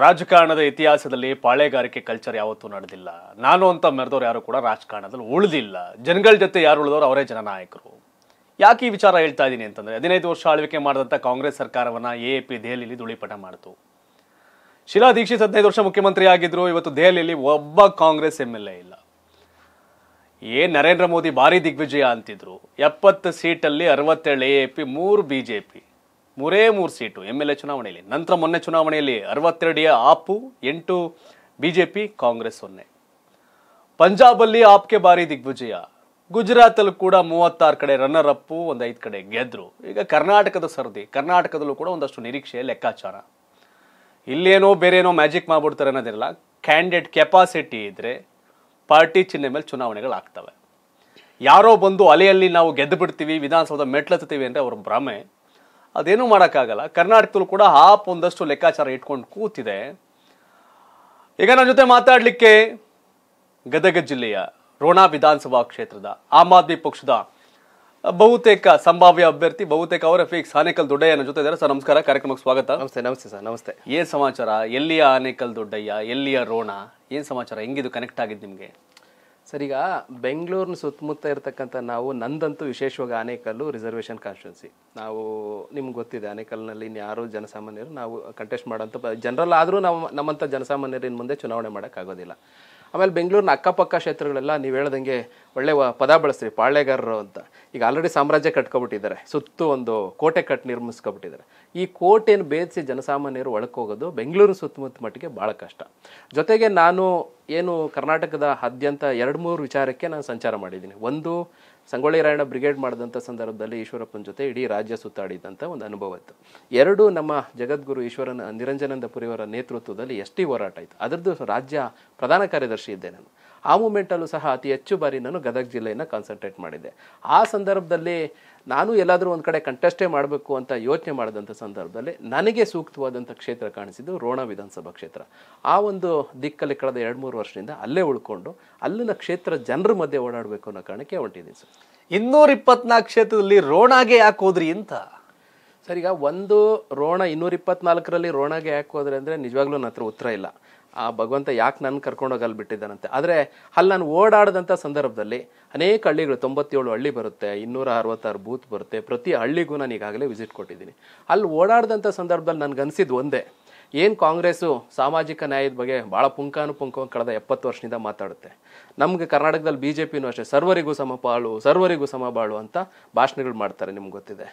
ರಾಜಕಾರಣದ ಇತಿಹಾಸದಲ್ಲಿ ಪಾಳೆಗಾರಿಕೆ ಕಲ್ಚರ್ ಯಾವತ್ತೂ ನಡೆದಿಲ್ಲ ನಾನು ಅಂತ ಮೆರೆದವ್ರು ಯಾರು ಕೂಡ ರಾಜಕಾರಣದಲ್ಲಿ ಉಳಿದಿಲ್ಲ ಜನಗಳ ಜೊತೆ ಯಾರು ಉಳಿದವರು ಅವರೇ ಜನನಾಯಕರು ಯಾಕೆ ಈ ವಿಚಾರ ಹೇಳ್ತಾ ಇದ್ದೀನಿ ಅಂತಂದರೆ ಹದಿನೈದು ವರ್ಷ ಆಳ್ವಿಕೆ ಮಾಡಿದಂಥ ಕಾಂಗ್ರೆಸ್ ಸರ್ಕಾರವನ್ನು ಎ ಪಿ ದೆಹಲಿಯಲ್ಲಿ ಧೂಳಿಪಟ ಮಾಡಿತು ಶಿಲಾ ದೀಕ್ಷಿತ್ ಹದಿನೈದು ವರ್ಷ ಮುಖ್ಯಮಂತ್ರಿ ಆಗಿದ್ದರು ಇವತ್ತು ದೆಹಲಿಯಲ್ಲಿ ಒಬ್ಬ ಕಾಂಗ್ರೆಸ್ ಎಮ್ ಎಲ್ ಎ ಇಲ್ಲ ಏ ನರೇಂದ್ರ ಮೋದಿ ಭಾರಿ ದಿಗ್ವಿಜಯ ಅಂತಿದ್ರು ಎಪ್ಪತ್ತು ಸೀಟಲ್ಲಿ ಅರವತ್ತೇಳು ಎ ಪಿ ಮೂರು ಬಿ ಜೆ ಪಿ ಮೂರೇ ಮೂರು ಸೀಟು ಎಮ್ ಎಲ್ ಎ ಚುನಾವಣೆಯಲ್ಲಿ ನಂತರ ಮೊನ್ನೆ ಚುನಾವಣೆಯಲ್ಲಿ ಅರವತ್ತೆರಡು ಆಪು ಎಂಟು ಬಿಜೆಪಿ ಕಾಂಗ್ರೆಸ್ ಸೊನ್ನೆ ಪಂಜಾಬಲ್ಲಿ ಆಪ್ಗೆ ಭಾರಿ ದಿಗ್ವಿಜಯ ಗುಜರಾತಲ್ಲೂ ಕೂಡ ಮೂವತ್ತಾರು ಕಡೆ ರನ್ನರ್ ಅಪ್ಪು ಒಂದು ಐದು ಕಡೆ ಗೆದ್ರು ಈಗ ಕರ್ನಾಟಕದ ಸರದಿ ಕರ್ನಾಟಕದಲ್ಲೂ ಕೂಡ ಒಂದಷ್ಟು ನಿರೀಕ್ಷೆ ಲೆಕ್ಕಾಚಾರ ಇಲ್ಲೇನೋ ಬೇರೆ ಏನೋ ಮ್ಯಾಜಿಕ್ ಮಾಡ್ಬಿಡ್ತಾರೆ ಅನ್ನೋದಿರಲ್ಲ ಕ್ಯಾಂಡಿಡೇಟ್ ಕೆಪಾಸಿಟಿ ಇದ್ದರೆ ಪಾರ್ಟಿ ಚಿಹ್ನೆ ಮೇಲೆ ಚುನಾವಣೆಗಳಾಗ್ತವೆ ಯಾರೋ ಬಂದು ಅಲೆಯಲ್ಲಿ ನಾವು ಗೆದ್ದು ಬಿಡ್ತೀವಿ ವಿಧಾನಸೌಧ ಮೆಟ್ಲತ್ತೀವಿ ಅಂದರೆ ಅವ್ರ ಭ್ರಮೆ ಅದೇನೂ ಮಾಡೋಕ್ಕಾಗಲ್ಲ ಕರ್ನಾಟಕದಲ್ಲೂ ಕೂಡ ಆಪ್ ಒಂದಷ್ಟು ಲೆಕ್ಕಾಚಾರ ಇಟ್ಕೊಂಡು ಕೂತಿದೆ ಈಗ ನನ್ನ ಜೊತೆ ಮಾತಾಡಲಿಕ್ಕೆ ಗದಗ ಜಿಲ್ಲೆಯ ರೋಣ ವಿಧಾನಸಭಾ ಕ್ಷೇತ್ರದ ಆಮ್ ಆದ್ಮಿ ಪಕ್ಷದ ಬಹುತೇಕ ಸಂಭಾವ್ಯ ಅಭ್ಯರ್ಥಿ ಬಹುತೇಕ ಅವರ ಫಿಕ್ಸ್ ಆನೇಕಲ್ ದೊಡ್ಡಯ್ಯನ ಜೊತೆ ಇದ್ದಾರೆ ಸರ್ ನಮಸ್ಕಾರ ಕಾರ್ಯಕ್ರಮಕ್ಕೆ ಸ್ವಾಗತ ನಮಸ್ತೆ ನಮಸ್ತೆ ಸರ್ ನಮಸ್ತೆ ಏನು ಸಮಾಚಾರ ಎಲ್ಲಿಯ ಆನೇಕಲ್ ದೊಡ್ಡಯ್ಯ ಎಲ್ಲಿಯ ರೋಣ ಏನು ಸಮಾಚಾರ ಹೆಂಗಿದು ಕನೆಕ್ಟ್ ಆಗಿದ್ದು ನಿಮಗೆ ಸರಿಗ ಬೆಂಗಳೂರಿನ ಸುತ್ತಮುತ್ತ ಇರತಕ್ಕಂಥ ನಾವು ನಂದಂತೂ ವಿಶೇಷವಾಗಿ ಆನೇಕಲ್ಲು ರಿಸರ್ವೇಷನ್ ಕಾನ್ಸ್ಟಿಟ್ಯೂನ್ಸಿ ನಾವು ನಿಮ್ಗೆ ಗೊತ್ತಿದೆ ಆನೇಕಲ್ನಲ್ಲಿ ಇನ್ಯಾರು ಜನಸಾಮಾನ್ಯರು ನಾವು ಕಂಟೆಸ್ಟ್ ಮಾಡೋಂಥ ಜನರಲ್ ಆದರೂ ನಾವು ನಮ್ಮಂಥ ಜನಸಾಮಾನ್ಯರು ಮುಂದೆ ಚುನಾವಣೆ ಮಾಡೋಕ್ಕಾಗೋದಿಲ್ಲ ಆಮೇಲೆ ಬೆಂಗಳೂರಿನ ಅಕ್ಕಪಕ್ಕ ಕ್ಷೇತ್ರಗಳೆಲ್ಲ ನೀವು ಹೇಳ್ದಂಗೆ ಒಳ್ಳೆಯ ಪದ ಬಳಸ್ತೀರಿ ಪಾಳ್ಯಗಾರರು ಅಂತ ಈಗ ಆಲ್ರೆಡಿ ಸಾಮ್ರಾಜ್ಯ ಕಟ್ಕೊಬಿಟ್ಟಿದ್ದಾರೆ ಸುತ್ತು ಒಂದು ಕೋಟೆ ಕಟ್ ನಿರ್ಮಿಸ್ಕೊಬಿಟ್ಟಿದ್ದಾರೆ ಈ ಏನು ಬೇದಿಸಿ ಜನಸಾಮಾನ್ಯರು ಒಳಕೋಗೋದು ಬೆಂಗಳೂರು ಸುತ್ತಮುತ್ತ ಮಟ್ಟಿಗೆ ಭಾಳ ಕಷ್ಟ ಜೊತೆಗೆ ನಾನು ಏನು ಕರ್ನಾಟಕದ ಆದ್ಯಂತ ಎರಡು ಮೂರು ವಿಚಾರಕ್ಕೆ ನಾನು ಸಂಚಾರ ಮಾಡಿದ್ದೀನಿ ಒಂದು ಸಂಗೊಳ್ಳಿ ರಾಯಣ್ಣ ಬ್ರಿಗೇಡ್ ಮಾಡಿದಂಥ ಸಂದರ್ಭದಲ್ಲಿ ಈಶ್ವರಪ್ಪನ ಜೊತೆ ಇಡೀ ರಾಜ್ಯ ಸುತ್ತಾಡಿದಂಥ ಒಂದು ಅನುಭವ ಇತ್ತು ಎರಡು ನಮ್ಮ ಜಗದ್ಗುರು ಈಶ್ವರನ ನಿರಂಜನಂದಪುರಿಯವರ ನೇತೃತ್ವದಲ್ಲಿ ಎಷ್ಟಿ ಹೋರಾಟ ಇತ್ತು ಅದರದ್ದು ರಾಜ್ಯ ಪ್ರಧಾನ ಕಾರ್ಯದರ್ಶಿ ಇದ್ದೆ ನಾನು ಆ ಮೂಮೆಂಟಲ್ಲೂ ಸಹ ಅತಿ ಹೆಚ್ಚು ಬಾರಿ ನಾನು ಗದಗ ಜಿಲ್ಲೆಯನ್ನು ಕಾನ್ಸಂಟ್ರೇಟ್ ಮಾಡಿದ್ದೆ ಆ ಸಂದರ್ಭದಲ್ಲಿ ನಾನು ಎಲ್ಲಾದರೂ ಒಂದು ಕಡೆ ಕಂಟೆಸ್ಟೇ ಮಾಡಬೇಕು ಅಂತ ಯೋಚನೆ ಮಾಡಿದಂಥ ಸಂದರ್ಭದಲ್ಲಿ ನನಗೆ ಸೂಕ್ತವಾದಂಥ ಕ್ಷೇತ್ರ ಕಾಣಿಸಿದ್ದು ರೋಣ ವಿಧಾನಸಭಾ ಕ್ಷೇತ್ರ ಆ ಒಂದು ದಿಕ್ಕಲ್ಲಿ ಕಳೆದ ಎರಡು ಮೂರು ವರ್ಷದಿಂದ ಅಲ್ಲೇ ಉಳ್ಕೊಂಡು ಅಲ್ಲಿನ ಕ್ಷೇತ್ರ ಜನರ ಮಧ್ಯೆ ಓಡಾಡಬೇಕು ಅನ್ನೋ ಕಾರಣಕ್ಕೆ ಹೊಂಟಿದ್ದೀನಿ ಸರ್ ಇನ್ನೂರ ಇಪ್ಪತ್ನಾಲ್ಕು ಕ್ಷೇತ್ರದಲ್ಲಿ ರೋಣಾಗೆ ಹಾಕೋದ್ರಿ ಅಂತ ಸರ್ ಈಗ ಒಂದು ರೋಣ ಇನ್ನೂರ ಇಪ್ಪತ್ನಾಲ್ಕರಲ್ಲಿ ರೋಣಾಗೆ ಹಾಕೋದ್ರೆ ಅಂದರೆ ನಿಜವಾಗ್ಲೂ ನನ್ನ ಹತ್ರ ಉತ್ತರ ಇಲ್ಲ ಆ ಭಗವಂತ ಯಾಕೆ ನನ್ನ ಕರ್ಕೊಂಡೋಗಿ ಅಲ್ಲಿ ಬಿಟ್ಟಿದ್ದಾನಂತೆ ಆದರೆ ಅಲ್ಲಿ ನಾನು ಓಡಾಡದಂಥ ಸಂದರ್ಭದಲ್ಲಿ ಅನೇಕ ಹಳ್ಳಿಗಳು ತೊಂಬತ್ತೇಳು ಹಳ್ಳಿ ಬರುತ್ತೆ ಇನ್ನೂರ ಅರವತ್ತಾರು ಬೂತ್ ಬರುತ್ತೆ ಪ್ರತಿ ಹಳ್ಳಿಗೂ ನಾನು ಈಗಾಗಲೇ ವಿಸಿಟ್ ಕೊಟ್ಟಿದ್ದೀನಿ ಅಲ್ಲಿ ಓಡಾಡ್ದಂಥ ಸಂದರ್ಭದಲ್ಲಿ ನನಗನ್ಸಿದ್ದು ಒಂದೇ ಏನು ಕಾಂಗ್ರೆಸ್ಸು ಸಾಮಾಜಿಕ ನ್ಯಾಯದ ಬಗ್ಗೆ ಭಾಳ ಪುಂಕಾನುಪುಂಕವನ್ನು ಕಳೆದ ಎಪ್ಪತ್ತು ವರ್ಷದಿಂದ ಮಾತಾಡುತ್ತೆ ನಮಗೆ ಕರ್ನಾಟಕದಲ್ಲಿ ಬಿ ಜೆ ಪಿನೂ ಅಷ್ಟೇ ಸರ್ವರಿಗೂ ಸಮ ಸರ್ವರಿಗೂ ಸಮ ಬಾಳು ಅಂತ ಭಾಷಣಗಳು ಮಾಡ್ತಾರೆ ನಿಮ್ಗೆ ಗೊತ್ತಿದೆ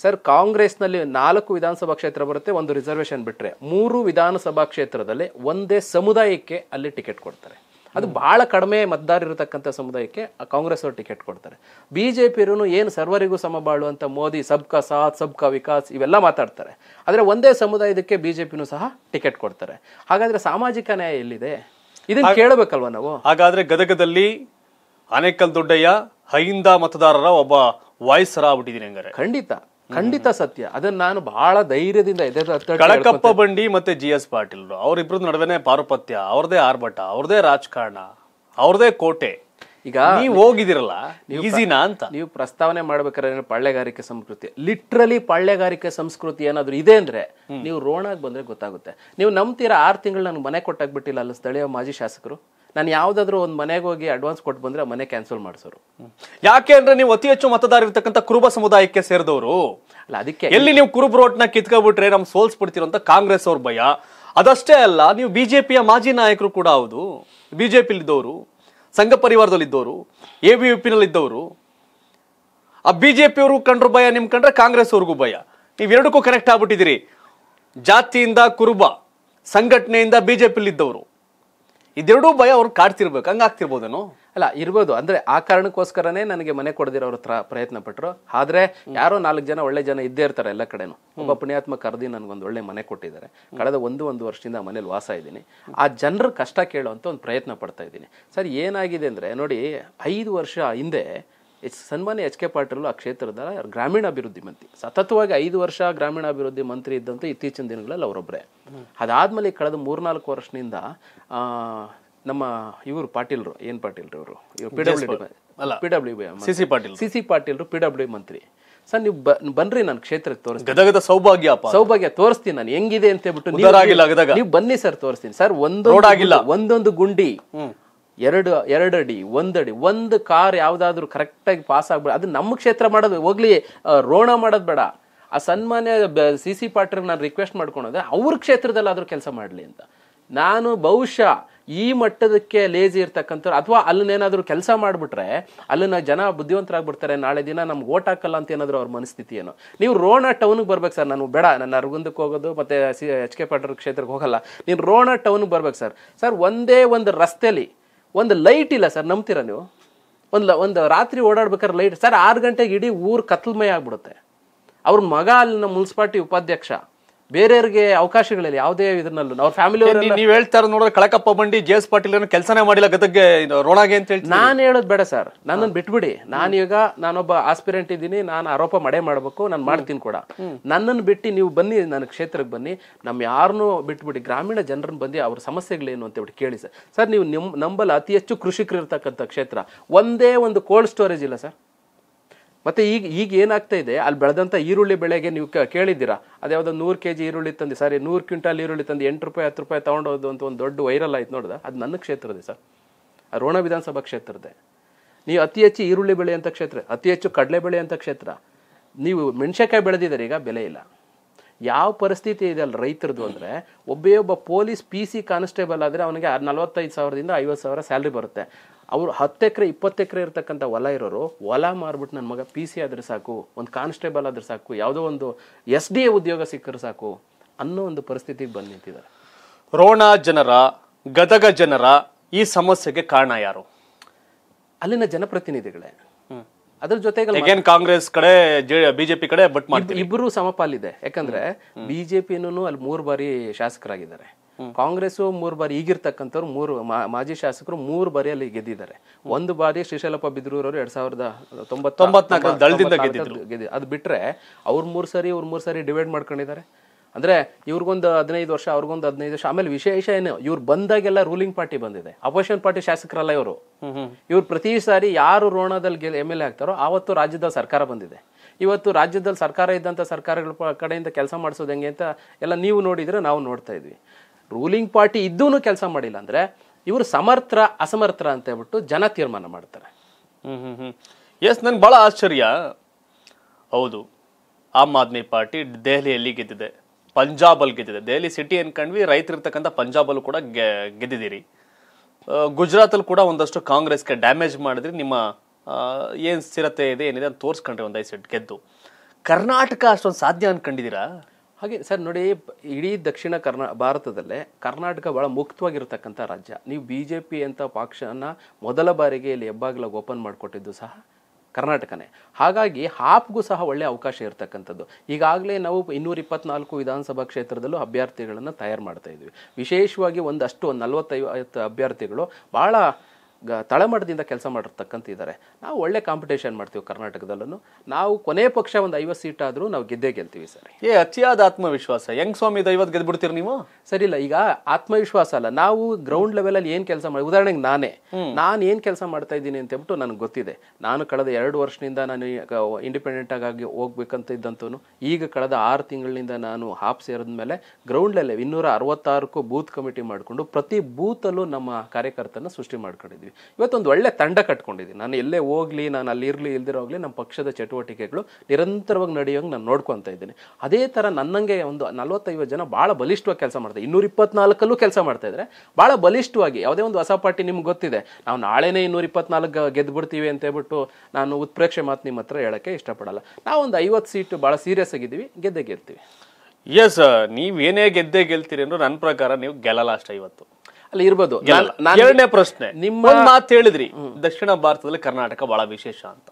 ಸರ್ ಕಾಂಗ್ರೆಸ್ನಲ್ಲಿ ನಾಲ್ಕು ವಿಧಾನಸಭಾ ಕ್ಷೇತ್ರ ಬರುತ್ತೆ ಒಂದು ರಿಸರ್ವೇಷನ್ ಬಿಟ್ಟರೆ ಮೂರು ವಿಧಾನಸಭಾ ಕ್ಷೇತ್ರದಲ್ಲಿ ಒಂದೇ ಸಮುದಾಯಕ್ಕೆ ಅಲ್ಲಿ ಟಿಕೆಟ್ ಕೊಡ್ತಾರೆ ಅದು ಭಾಳ ಕಡಿಮೆ ಇರತಕ್ಕಂಥ ಸಮುದಾಯಕ್ಕೆ ಕಾಂಗ್ರೆಸ್ ಅವರು ಟಿಕೆಟ್ ಕೊಡ್ತಾರೆ ಬಿ ಜೆ ಪಿರೂ ಏನು ಸರ್ವರಿಗೂ ಸಮಬಾಳು ಅಂತ ಮೋದಿ ಸಬ್ ಕಾ ಸಾಥ್ ಸಬ್ ಕಾ ವಿಕಾಸ್ ಇವೆಲ್ಲ ಮಾತಾಡ್ತಾರೆ ಆದರೆ ಒಂದೇ ಸಮುದಾಯದಕ್ಕೆ ಬಿ ಜೆ ಪಿನೂ ಸಹ ಟಿಕೆಟ್ ಕೊಡ್ತಾರೆ ಹಾಗಾದರೆ ಸಾಮಾಜಿಕ ನ್ಯಾಯ ಎಲ್ಲಿದೆ ಇದನ್ನು ಕೇಳಬೇಕಲ್ವ ನಾವು ಹಾಗಾದರೆ ಗದಗದಲ್ಲಿ ಆನೇಕಲ್ ದೊಡ್ಡಯ್ಯ ಹೈಂದ ಮತದಾರರ ಒಬ್ಬ ವಾಯ್ಸರ ಆಗ್ಬಿಟ್ಟಿದ್ದೀನಿ ಹಂಗಾರೆ ಖಂಡಿತ ಖಂಡಿತ ಸತ್ಯ ಅದನ್ನ ನಾನು ಬಹಳ ಧೈರ್ಯದಿಂದ ಕಳಕಪ್ಪ ಬಂಡಿ ಮತ್ತೆ ಜಿ ಎಸ್ ಪಾಟೀಲ್ ಅವರಿಬ್ರ ನಡುವೆನೆ ಪಾರುಪತ್ಯ ಅವ್ರದೇ ಆರ್ಭಟ ಅವ್ರದೇ ರಾಜಕಾರಣ ಅವ್ರದೇ ಕೋಟೆ ಈಗ ನೀವು ಹೋಗಿದಿರಲ್ಲ ಈಸಿನಾ ಅಂತ ನೀವು ಪ್ರಸ್ತಾವನೆ ಮಾಡ್ಬೇಕಾದ್ರೆ ಪಾಳ್ಯಗಾರಿಕೆ ಸಂಸ್ಕೃತಿ ಲಿಟ್ರಲಿ ಪಾಳ್ಯಗಾರಿಕೆ ಸಂಸ್ಕೃತಿ ಏನಾದ್ರು ಇದೆ ಅಂದ್ರೆ ನೀವು ರೋಣಾಗ್ ಬಂದ್ರೆ ಗೊತ್ತಾಗುತ್ತೆ ನೀವು ನಂಬ್ತೀರಾ ಆರು ತಿಂಗಳು ನನಗೆ ಮನೆ ಕೊಟ್ಟಾಗ್ಬಿಟ್ಟಿಲ್ಲ ಅಲ್ಲ ಸ್ಥಳೀಯ ಮಾಜಿ ಶಾಸಕರು ನಾನು ಯಾವುದಾದ್ರೂ ಒಂದು ಮನೆಗೆ ಹೋಗಿ ಅಡ್ವಾನ್ಸ್ ಕೊಟ್ಟು ಬಂದ್ರೆ ಮನೆ ಕ್ಯಾನ್ಸಲ್ ಮಾಡಿಸೋರು ಯಾಕೆ ಅಂದ್ರೆ ನೀವು ಅತಿ ಹೆಚ್ಚು ಮತದಾರ ಇರ್ತಕ್ಕಂಥ ಕುರುಬ ಸಮುದಾಯಕ್ಕೆ ಸೇರಿದವರು ಅಲ್ಲ ಅದಕ್ಕೆ ಎಲ್ಲಿ ನೀವು ಕುರುಬ ರೋಟ್ನ ಕಿತ್ಕೊಬಿಟ್ರೆ ನಮ್ ಸೋಲ್ಸ್ ಬಿಡ್ತಿರೋ ಕಾಂಗ್ರೆಸ್ ಅವ್ರ ಭಯ ಅದಷ್ಟೇ ಅಲ್ಲ ನೀವು ಬಿಜೆಪಿಯ ಮಾಜಿ ನಾಯಕರು ಕೂಡ ಹೌದು ಇದ್ದವರು ಸಂಘ ಪರಿವಾರದಲ್ಲಿದ್ದವರು ಎ ಬಿ ಯು ಪಿನಲ್ಲಿದ್ದವರು ಆ ಬಿಜೆಪಿಯವ್ರಿಗೂ ಕಂಡ್ರು ಭಯ ನಿಮ್ ಕಂಡ್ರೆ ಕಾಂಗ್ರೆಸ್ ಅವ್ರಿಗೂ ಭಯ ಎರಡಕ್ಕೂ ಕನೆಕ್ಟ್ ಆಗ್ಬಿಟ್ಟಿದ್ದೀರಿ ಜಾತಿಯಿಂದ ಕುರುಬ ಸಂಘಟನೆಯಿಂದ ಪಿಲಿದ್ದವರು ಇದೆರಡೂ ಭಯ ಅವ್ರು ಕಾಡ್ತಿರ್ಬೇಕು ಹಂಗಾಗ್ತಿರ್ಬೋದೇನು ಅಲ್ಲ ಇರ್ಬೋದು ಅಂದ್ರೆ ಆ ಕಾರಣಕ್ಕೋಸ್ಕರನೇ ನನಗೆ ಮನೆ ಕೊಡದಿರೋ ಅವ್ರ ಹತ್ರ ಪ್ರಯತ್ನ ಪಟ್ರು ಆದ್ರೆ ಯಾರೋ ನಾಲ್ಕು ಜನ ಒಳ್ಳೆ ಜನ ಇದ್ದೇ ಇರ್ತಾರೆ ಎಲ್ಲ ಕಡೆನು ಒಬ್ಬ ಪುಣ್ಯಾತ್ಮ ಕರೆದಿ ನನ್ಗೊಂದು ಒಳ್ಳೆ ಮನೆ ಕೊಟ್ಟಿದ್ದಾರೆ ಕಳೆದ ಒಂದು ಒಂದು ವರ್ಷದಿಂದ ಮನೇಲಿ ವಾಸ ಇದ್ದೀನಿ ಆ ಜನರ ಕಷ್ಟ ಕೇಳೋ ಅಂತ ಒಂದು ಪ್ರಯತ್ನ ಪಡ್ತಾ ಇದ್ದೀನಿ ಸರ್ ಏನಾಗಿದೆ ಅಂದ್ರೆ ನೋಡಿ ಐದು ವರ್ಷ ಹಿಂದೆ ಎಚ್ ಸನ್ಮಾನ್ಯ ಎಚ್ ಕೆ ಪಾಟೀಲ್ ಆ ಕ್ಷೇತ್ರದ ಗ್ರಾಮೀಣಾಭಿವೃದ್ಧಿ ಮಂತ್ರಿ ಸತತವಾಗಿ ಐದು ವರ್ಷ ಗ್ರಾಮೀಣಾಭಿವೃದ್ಧಿ ಮಂತ್ರಿ ಇದ್ದಂತೂ ಇತ್ತೀಚಿನ ದಿನಗಳಲ್ಲಿ ಅವರೊಬ್ಬರೇ ಅದಾದ್ಮೇಲೆ ಕಳೆದ ಮೂರ್ನಾಲ್ಕು ವರ್ಷದಿಂದ ನಮ್ಮ ಇವರು ಪಾಟೀಲ್ರು ಏನ್ ಪಾಟೀಲ್ರು ಇವರು ಪಿ ಅಲ್ಲ C C Patil P W ಮಂತ್ರಿ ಸರ್ ನೀವು ಬನ್ರಿ ನಾನು ಕ್ಷೇತ್ರ ತೋರಿಸ್ತೀನಿ ಸೌಭಾಗ್ಯ ಸೌಭಾಗ್ಯ ತೋರಿಸ್ತೀನಿ ನಾನು ಹೆಂಗಿದೆ ಅಂತ ಹೇಳ್ಬಿಟ್ಟು ನೀವು ಬನ್ನಿ ಸರ್ ತೋರಿಸ್ತೀನಿ ಸರ್ ಒಂದೊಂದು ಒಂದೊಂದು ಗುಂಡಿ ಎರಡು ಎರಡು ಅಡಿ ಒಂದಡಿ ಒಂದು ಕಾರ್ ಯಾವುದಾದ್ರೂ ಕರೆಕ್ಟಾಗಿ ಪಾಸ್ ಆಗ್ಬೇಡ ಅದು ನಮ್ಮ ಕ್ಷೇತ್ರ ಮಾಡೋದು ಹೋಗ್ಲಿ ರೋಣ ಮಾಡೋದು ಬೇಡ ಆ ಸನ್ಮಾನ್ಯ ಸಿ ಸಿ ಪಾಟ್ರಿಗೆ ನಾನು ರಿಕ್ವೆಸ್ಟ್ ಮಾಡ್ಕೊಳೋದೆ ಅವ್ರ ಕ್ಷೇತ್ರದಲ್ಲಿ ಆದರೂ ಕೆಲಸ ಮಾಡಲಿ ಅಂತ ನಾನು ಬಹುಶಃ ಈ ಮಟ್ಟದಕ್ಕೆ ಲೇಜಿ ಇರ್ತಕ್ಕಂಥವ್ರು ಅಥವಾ ಏನಾದರೂ ಕೆಲಸ ಮಾಡಿಬಿಟ್ರೆ ಅಲ್ಲಿನ ಜನ ಬುದ್ಧಿವಂತರಾಗ್ಬಿಡ್ತಾರೆ ನಾಳೆ ದಿನ ನಮ್ಗೆ ಓಟ್ ಹಾಕಲ್ಲ ಅಂತ ಏನಾದರೂ ಅವ್ರ ಮನಸ್ಥಿತಿ ಏನು ನೀವು ರೋಣ ಟೌನ್ಗೆ ಬರ್ಬೇಕು ಸರ್ ನಾನು ಬೇಡ ನಾನು ಅರಗುಂದಕ್ಕೆ ಹೋಗೋದು ಮತ್ತು ಸಿ ಎಚ್ ಕೆ ಪಾಟ್ರ್ ಕ್ಷೇತ್ರಕ್ಕೆ ಹೋಗಲ್ಲ ನೀನು ರೋಣ ಟೌನ್ಗೆ ಬರ್ಬೇಕು ಸರ್ ಸರ್ ಒಂದೇ ಒಂದು ರಸ್ತೆಯಲ್ಲಿ ಒಂದು ಲೈಟ್ ಇಲ್ಲ ಸರ್ ನಂಬ್ತೀರ ನೀವು ಒಂದು ಒಂದು ರಾತ್ರಿ ಓಡಾಡ್ಬೇಕಾದ್ರೆ ಲೈಟ್ ಸರ್ ಆರು ಗಂಟೆಗೆ ಇಡೀ ಊರು ಕತ್ಲಮಯ ಆಗ್ಬಿಡುತ್ತೆ ಅವ್ರ ಮಗ ಅಲ್ಲಿನ ಮುನ್ಸಿಪಾಲ್ಟಿ ಉಪಾಧ್ಯಕ್ಷ ಬೇರೆಯವ್ರಿಗೆ ಅವಕಾಶಗಳಿಲ್ಲ ಯಾವುದೇ ಇದ್ರಲ್ಲೂ ಅವ್ರ ಫ್ಯಾಮಿಲಿ ನೀವು ಹೇಳ್ತಾರ ನೋಡಿದ್ರೆ ಕಳಕಪ್ಪ ಬಂಡಿ ಜೆ ಎಸ್ ಪಾಟೀಲ್ ಕೆಲಸನೇ ಮಾಡಿಲ್ಲ ಗದಗ್ಗೆ ರೋಣಾಗೆ ಅಂತ ಹೇಳಿ ನಾನು ಹೇಳೋದು ಬೇಡ ಸರ್ ನನ್ನನ್ನು ಬಿಟ್ಬಿಡಿ ನಾನೀಗ ನಾನೊಬ್ಬ ಆಸ್ಪಿರೆಂಟ್ ಇದ್ದೀನಿ ನಾನು ಆರೋಪ ಮಡೆ ಮಾಡಬೇಕು ನಾನು ಮಾಡ್ತೀನಿ ಕೂಡ ನನ್ನನ್ನು ಬಿಟ್ಟು ನೀವು ಬನ್ನಿ ನನ್ನ ಕ್ಷೇತ್ರಕ್ಕೆ ಬನ್ನಿ ನಮ್ಮ ಯಾರನ್ನೂ ಬಿಟ್ಬಿಡಿ ಗ್ರಾಮೀಣ ಜನರನ್ನು ಬಂದು ಅವ್ರ ಸಮಸ್ಯೆಗಳೇನು ಅಂತ ಹೇಳಿ ಕೇಳಿ ಸರ್ ಸರ್ ನೀವು ನಿಮ್ಮ ನಂಬಲ್ಲಿ ಅತಿ ಹೆಚ್ಚು ಕೃಷಿಕರು ಇರ್ತಕ್ಕಂಥ ಕ್ಷೇತ್ರ ಒಂದೇ ಒಂದು ಕೋಲ್ಡ್ ಸ್ಟೋರೇಜ್ ಇಲ್ಲ ಸರ್ ಮತ್ತೆ ಈಗ ಈಗ ಏನಾಗ್ತಾ ಇದೆ ಅಲ್ಲಿ ಬೆಳೆದಂಥ ಈರುಳ್ಳಿ ಬೆಳೆಗೆ ನೀವು ಕೇಳಿದ್ದೀರಾ ಯಾವುದೋ ನೂರು ಕೆ ಜಿ ಈರುಳ್ಳಿ ತಂದು ಸಾರಿ ನೂರು ಕ್ವಿಂಟಲ್ ಈರುಳ್ಳಿ ತಂದು ಎಂಟು ರೂಪಾಯಿ ಹತ್ತು ರೂಪಾಯಿ ತೊಗೊಂಡೋದು ಅಂತ ಒಂದು ದೊಡ್ಡ ವೈರಲ್ ಆಯ್ತು ನೋಡಿದ ಅದು ನನ್ನ ಕ್ಷೇತ್ರದೇ ಸರ್ ರೋಣ ವಿಧಾನಸಭಾ ಕ್ಷೇತ್ರದೇ ನೀವು ಅತಿ ಹೆಚ್ಚು ಈರುಳ್ಳಿ ಬೆಳೆ ಅಂತ ಕ್ಷೇತ್ರ ಅತಿ ಹೆಚ್ಚು ಕಡಲೆ ಬೆಳೆ ಅಂತ ಕ್ಷೇತ್ರ ನೀವು ಮೆಣಸೆಕಾಯಿ ಬೆಳೆದಿದ್ದಾರೆ ಈಗ ಬೆಲೆ ಇಲ್ಲ ಯಾವ ಪರಿಸ್ಥಿತಿ ಇದೆ ಅಲ್ಲಿ ರೈತರದ್ದು ಅಂದರೆ ಒಬ್ಬೇ ಒಬ್ಬ ಪೊಲೀಸ್ ಪಿ ಸಿ ಕಾನ್ಸ್ಟೇಬಲ್ ಆದರೆ ಅವನಿಗೆ ನಲವತ್ತೈದು ಸಾವಿರದಿಂದ ಐವತ್ತು ಸಾವಿರ ಸ್ಯಾಲ್ರಿ ಬರುತ್ತೆ ಅವರು ಹತ್ತು ಎಕರೆ ಇಪ್ಪತ್ತು ಎಕರೆ ಇರತಕ್ಕಂಥ ಹೊಲ ಇರೋರು ಹೊಲ ಮಾರ್ಬಿಟ್ಟು ನನ್ನ ಮಗ ಪಿ ಸಿ ಆದ್ರೆ ಸಾಕು ಒಂದು ಕಾನ್ಸ್ಟೇಬಲ್ ಆದ್ರೆ ಸಾಕು ಯಾವುದೋ ಒಂದು ಎಸ್ ಡಿ ಎ ಉದ್ಯೋಗ ಸಿಕ್ಕರೆ ಸಾಕು ಅನ್ನೋ ಒಂದು ಪರಿಸ್ಥಿತಿಗೆ ಬಂದು ನಿಂತಿದ್ದಾರೆ ರೋಣ ಜನರ ಗದಗ ಜನರ ಈ ಸಮಸ್ಯೆಗೆ ಕಾರಣ ಯಾರು ಅಲ್ಲಿನ ಜನಪ್ರತಿನಿಧಿಗಳೇ ಅದ್ರ ಜೊತೆಗೆ ಕಾಂಗ್ರೆಸ್ ಕಡೆ ಬಿಜೆಪಿ ಕಡೆ ಬಟ್ ಇಬ್ಬರು ಸಮಪಾಲಿದೆ ಯಾಕಂದ್ರೆ ಬಿಜೆಪಿನೂ ಅಲ್ಲಿ ಮೂರು ಬಾರಿ ಶಾಸಕರಾಗಿದ್ದಾರೆ ಕಾಂಗ್ರೆಸ್ ಮೂರು ಬಾರಿ ಈಗಿರ್ತಕ್ಕಂಥವ್ರು ಮೂರು ಮಾಜಿ ಶಾಸಕರು ಮೂರು ಬಾರಿ ಅಲ್ಲಿ ಗೆದ್ದಿದ್ದಾರೆ ಒಂದು ಬಾರಿ ಶ್ರೀಶೈಲಪ್ಪ ಬಿದ್ರೂರವರು ಎರಡ್ ಸಾವಿರದ ತೊಂಬತ್ತೊಂಬತ್ನಾಲ್ಕರಲ್ಲಿ ಅದು ಬಿಟ್ರೆ ಅವ್ರ ಮೂರು ಸಾರಿ ಇವ್ರು ಮೂರು ಸಾರಿ ಡಿವೈಡ್ ಮಾಡ್ಕೊಂಡಿದ್ದಾರೆ ಅಂದ್ರೆ ಇವ್ರಿಗೊಂದು ಹದಿನೈದು ವರ್ಷ ಅವ್ರಿಗೊಂದು ಹದಿನೈದು ವರ್ಷ ಆಮೇಲೆ ವಿಶೇಷ ಏನು ಇವ್ರು ಬಂದಾಗೆಲ್ಲ ರೂಲಿಂಗ್ ಪಾರ್ಟಿ ಬಂದಿದೆ ಅಪೋಸಿಷನ್ ಪಾರ್ಟಿ ಶಾಸಕರಲ್ಲ ಇವರು ಇವ್ರು ಪ್ರತಿ ಸಾರಿ ಯಾರು ರೋಣದಲ್ಲಿ ಎಮ್ ಎಲ್ ಎ ಆಗ್ತಾರೋ ಆವತ್ತು ರಾಜ್ಯದ ಸರ್ಕಾರ ಬಂದಿದೆ ಇವತ್ತು ರಾಜ್ಯದಲ್ಲಿ ಸರ್ಕಾರ ಇದ್ದಂಥ ಸರ್ಕಾರಗಳ ಕಡೆಯಿಂದ ಕೆಲಸ ಮಾಡಿಸೋದು ಹೆಂಗೆ ಅಂತ ಎಲ್ಲ ನೀವು ನೋಡಿದ್ರೆ ನಾವು ನೋಡ್ತಾ ಇದ್ವಿ ರೂಲಿಂಗ್ ಪಾರ್ಟಿ ಇದ್ದೂ ಕೆಲಸ ಮಾಡಿಲ್ಲ ಅಂದರೆ ಇವರು ಸಮರ್ಥ ಅಸಮರ್ಥ ಅಂತ ಹೇಳ್ಬಿಟ್ಟು ಜನ ತೀರ್ಮಾನ ಮಾಡ್ತಾರೆ ಹ್ಞೂ ಹ್ಞೂ ಹ್ಞೂ ಎಸ್ ನನಗೆ ಭಾಳ ಆಶ್ಚರ್ಯ ಹೌದು ಆಮ್ ಆದ್ಮಿ ಪಾರ್ಟಿ ದೆಹಲಿಯಲ್ಲಿ ಗೆದ್ದಿದೆ ಪಂಜಾಬಲ್ಲಿ ಗೆದ್ದಿದೆ ದೆಹಲಿ ಸಿಟಿ ಅನ್ಕಂಡ್ವಿ ರೈತರಿರ್ತಕ್ಕಂಥ ಪಂಜಾಬಲ್ಲೂ ಕೂಡ ಗೆದ್ದಿದ್ದೀರಿ ಗುಜರಾತಲ್ಲಿ ಕೂಡ ಒಂದಷ್ಟು ಕಾಂಗ್ರೆಸ್ಗೆ ಡ್ಯಾಮೇಜ್ ಮಾಡಿದ್ರಿ ನಿಮ್ಮ ಏನು ಸ್ಥಿರತೆ ಇದೆ ಏನಿದೆ ಅಂತ ತೋರಿಸ್ಕೊಂಡ್ರಿ ಒಂದು ಐದು ಸೆಟ್ ಗೆದ್ದು ಕರ್ನಾಟಕ ಅಷ್ಟೊಂದು ಸಾಧ್ಯ ಅನ್ಕೊಂಡಿದ್ದೀರಾ ಹಾಗೆ ಸರ್ ನೋಡಿ ಇಡೀ ದಕ್ಷಿಣ ಕರ್ನಾ ಭಾರತದಲ್ಲೇ ಕರ್ನಾಟಕ ಭಾಳ ಮುಕ್ತವಾಗಿರತಕ್ಕಂಥ ರಾಜ್ಯ ನೀವು ಬಿ ಜೆ ಪಿ ಅಂತ ಪಕ್ಷನ ಮೊದಲ ಬಾರಿಗೆ ಇಲ್ಲಿ ಹೆಬ್ಬಾಗಿಲಾಗಿ ಓಪನ್ ಮಾಡಿಕೊಟ್ಟಿದ್ದು ಸಹ ಕರ್ನಾಟಕನೇ ಹಾಗಾಗಿ ಹಾಪ್ಗೂ ಸಹ ಒಳ್ಳೆಯ ಅವಕಾಶ ಇರತಕ್ಕಂಥದ್ದು ಈಗಾಗಲೇ ನಾವು ಇನ್ನೂರ ಇಪ್ಪತ್ನಾಲ್ಕು ವಿಧಾನಸಭಾ ಕ್ಷೇತ್ರದಲ್ಲೂ ಅಭ್ಯರ್ಥಿಗಳನ್ನು ತಯಾರು ಮಾಡ್ತಾಯಿದ್ವಿ ವಿಶೇಷವಾಗಿ ಒಂದಷ್ಟು ಒಂದು ನಲವತ್ತೈವತ್ತು ಅಭ್ಯರ್ಥಿಗಳು ಭಾಳ ಗ ತಳಮಟ್ಟದಿಂದ ಕೆಲಸ ಮಾಡಿರ್ತಕ್ಕಂತಿದ್ದಾರೆ ನಾವು ಒಳ್ಳೆ ಕಾಂಪಿಟೇಷನ್ ಮಾಡ್ತೀವಿ ಕರ್ನಾಟಕದಲ್ಲೂ ನಾವು ಕೊನೆ ಪಕ್ಷ ಒಂದು ಐವತ್ತು ಸೀಟ್ ಆದರೂ ನಾವು ಗೆದ್ದೇ ಗೆಲ್ತೀವಿ ಸರ್ ಏ ಅತಿಯಾದ ಆತ್ಮವಿಶ್ವಾಸ ಹೆಂಗ್ ಸ್ವಾಮಿ ಐವತ್ತು ಗೆದ್ಬಿಡ್ತೀರಿ ನೀವು ಸರಿ ಇಲ್ಲ ಈಗ ಆತ್ಮವಿಶ್ವಾಸ ಅಲ್ಲ ನಾವು ಗ್ರೌಂಡ್ ಲೆವೆಲಲ್ಲಿ ಏನು ಕೆಲಸ ಮಾಡಿ ಉದಾಹರಣೆಗೆ ನಾನೇ ನಾನು ಏನು ಕೆಲಸ ಮಾಡ್ತಾ ಇದ್ದೀನಿ ಅಂತ ಹೇಳ್ಬಿಟ್ಟು ನನಗೆ ಗೊತ್ತಿದೆ ನಾನು ಕಳೆದ ಎರಡು ವರ್ಷದಿಂದ ನಾನು ಇಂಡಿಪೆಂಡೆಂಟ್ ಆಗಿ ಹೋಗ್ಬೇಕಂತ ಇದ್ದಂತೂ ಈಗ ಕಳೆದ ಆರು ತಿಂಗಳಿನಿಂದ ನಾನು ಹಾಪ್ ಸೇರಿದ ಮೇಲೆ ಲೆವೆಲ್ ಇನ್ನೂರ ಅರವತ್ತಾರಕ್ಕೂ ಬೂತ್ ಕಮಿಟಿ ಮಾಡಿಕೊಂಡು ಪ್ರತಿ ಬೂತಲ್ಲೂ ನಮ್ಮ ಕಾರ್ಯಕರ್ತನ ಸೃಷ್ಟಿ ಮಾಡ್ಕೊಂಡಿದ್ವಿ ಇವತ್ತೊಂದು ಒಳ್ಳೆ ತಂಡ ಕಟ್ಕೊಂಡಿದ್ದೀನಿ ನಾನು ಎಲ್ಲೇ ಹೋಗಲಿ ನಾನು ಅಲ್ಲಿರಲಿ ಇಲ್ದಿರೋಗ್ಲಿ ನಮ್ಮ ಪಕ್ಷದ ಚಟುವಟಿಕೆಗಳು ನಿರಂತರವಾಗಿ ನಡೆಯೋಂಗೆ ನಾನು ನೋಡ್ಕೊತ ಇದ್ದೀನಿ ಅದೇ ಥರ ನನ್ನಂಗೆ ಒಂದು ನಲವತ್ತೈವತ್ತು ಜನ ಭಾಳ ಬಲಿಷ್ಠವಾಗಿ ಕೆಲಸ ಮಾಡ್ತಾರೆ ಇನ್ನೂರ ಇಪ್ಪತ್ನಾಲ್ಕಲ್ಲೂ ಕೆಲಸ ಮಾಡ್ತಾ ಮಾಡ್ತಾಯಿದ್ರೆ ಭಾಳ ಬಲಿಷ್ಠವಾಗಿ ಯಾವುದೇ ಒಂದು ಹೊಸ ಪಾರ್ಟಿ ನಿಮ್ಗೆ ಗೊತ್ತಿದೆ ನಾವು ನಾಳೆನೇ ಇನ್ನೂರ ಇಪ್ಪತ್ನಾಲ್ಕು ಗೆದ್ದುಬಿಡ್ತೀವಿ ಅಂತ ಹೇಳ್ಬಿಟ್ಟು ನಾನು ಉತ್ಪ್ರೇಕ್ಷೆ ಮಾತು ನಿಮ್ಮ ಹತ್ರ ಹೇಳೋಕ್ಕೆ ಇಷ್ಟಪಡಲ್ಲ ನಾವೊಂದು ಐವತ್ತು ಸೀಟು ಭಾಳ ಸೀರಿಯಸ್ ಆಗಿದ್ದೀವಿ ಗೆದ್ದೆ ಗೆಲ್ತೀವಿ ಎಸ್ ನೀವೇನೇ ಗೆದ್ದೇ ಗೆಲ್ತೀರಿ ಅಂದ್ರೆ ನನ್ನ ಪ್ರಕಾರ ನೀವು ಗೆಲ್ಲಲ್ಲ ಅಷ್ಟೇ ಇವತ್ತು ಅಲ್ಲಿ ಇರ್ಬೋದು ಎರಡನೇ ಪ್ರಶ್ನೆ ನಿಮ್ಮ ಮಾತು ಹೇಳಿದ್ರಿ ದಕ್ಷಿಣ ಭಾರತದಲ್ಲಿ ಕರ್ನಾಟಕ ಬಹಳ ವಿಶೇಷ ಅಂತ